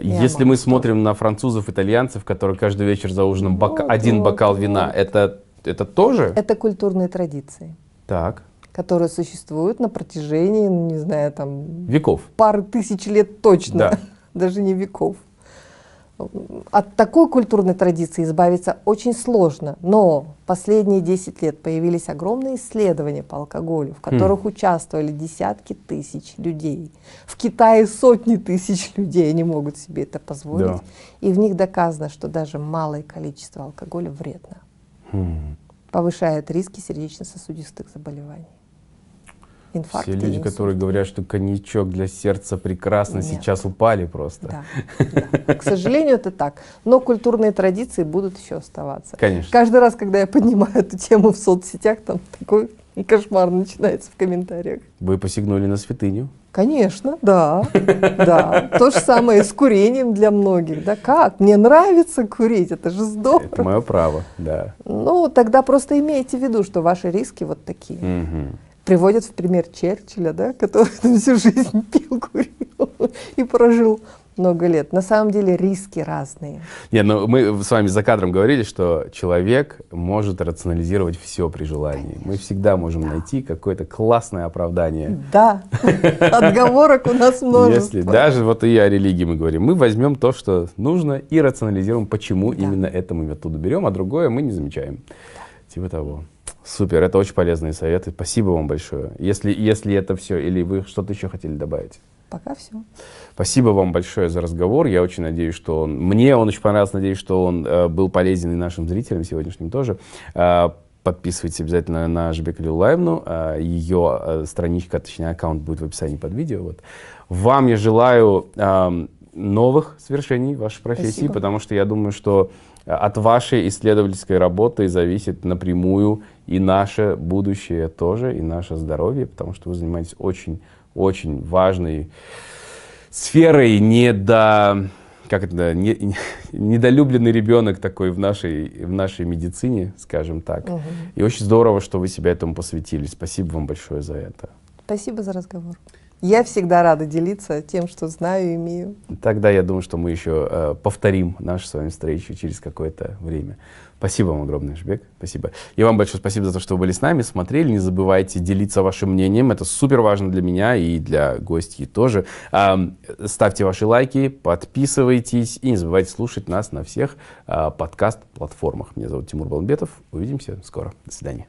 Я Если мы смотрим на французов, итальянцев, которые каждый вечер за ужином бока, ну, один бокал ну, вина, это, это тоже? Это культурные традиции. Так которые существуют на протяжении, не знаю, там... Веков. Пары тысяч лет точно. Да. Даже не веков. От такой культурной традиции избавиться очень сложно, но последние 10 лет появились огромные исследования по алкоголю, в которых mm. участвовали десятки тысяч людей. В Китае сотни тысяч людей не могут себе это позволить. Да. И в них доказано, что даже малое количество алкоголя вредно. Mm. Повышает риски сердечно-сосудистых заболеваний инфаркт. Все люди, которые говорят, что коньячок для сердца прекрасно, Нет. сейчас упали просто. Да, да. К сожалению, это так. Но культурные традиции будут еще оставаться. Конечно. Каждый раз, когда я поднимаю эту тему в соцсетях, там такой и кошмар начинается в комментариях. Вы посягнули на святыню? Конечно, да, да. То же самое с курением для многих, да. Как? Мне нравится курить, это же здорово. Это мое право, да. Ну, тогда просто имейте в виду, что ваши риски вот такие. Угу. Приводят в пример Черчилля, да, который там всю жизнь пил, курил и прожил много лет. На самом деле риски разные. Не, ну мы с вами за кадром говорили, что человек может рационализировать все при желании. Конечно. Мы всегда можем да. найти какое-то классное оправдание. Да, отговорок у нас множество. Если даже вот и о религии мы говорим, мы возьмем то, что нужно, и рационализируем, почему именно это мы оттуда берем, а другое мы не замечаем. Типа того. Супер, это очень полезные советы. Спасибо вам большое. Если, если это все, или вы что-то еще хотели добавить? Пока все. Спасибо вам большое за разговор. Я очень надеюсь, что он... Мне он очень понравился. Надеюсь, что он э, был полезен и нашим зрителям сегодняшним тоже. Э, подписывайтесь обязательно на ЖБК Лайвну. Э, ее э, страничка, точнее, аккаунт будет в описании под видео. Вот. Вам я желаю... Э, новых свершений в вашей профессии, Спасибо. потому что я думаю, что от вашей исследовательской работы зависит напрямую и наше будущее тоже, и наше здоровье, потому что вы занимаетесь очень-очень важной сферой недо... Как это, недолюбленный ребенок такой в нашей, в нашей медицине, скажем так. Угу. И очень здорово, что вы себя этому посвятили. Спасибо вам большое за это. Спасибо за разговор. Я всегда рада делиться тем, что знаю и имею. Тогда я думаю, что мы еще э, повторим нашу с вами встречу через какое-то время. Спасибо вам огромное, Жбек. Спасибо. И вам большое спасибо за то, что вы были с нами, смотрели. Не забывайте делиться вашим мнением. Это супер важно для меня и для гостей тоже. Эм, ставьте ваши лайки, подписывайтесь и не забывайте слушать нас на всех э, подкаст-платформах. Меня зовут Тимур Балмбетов. Увидимся скоро. До свидания.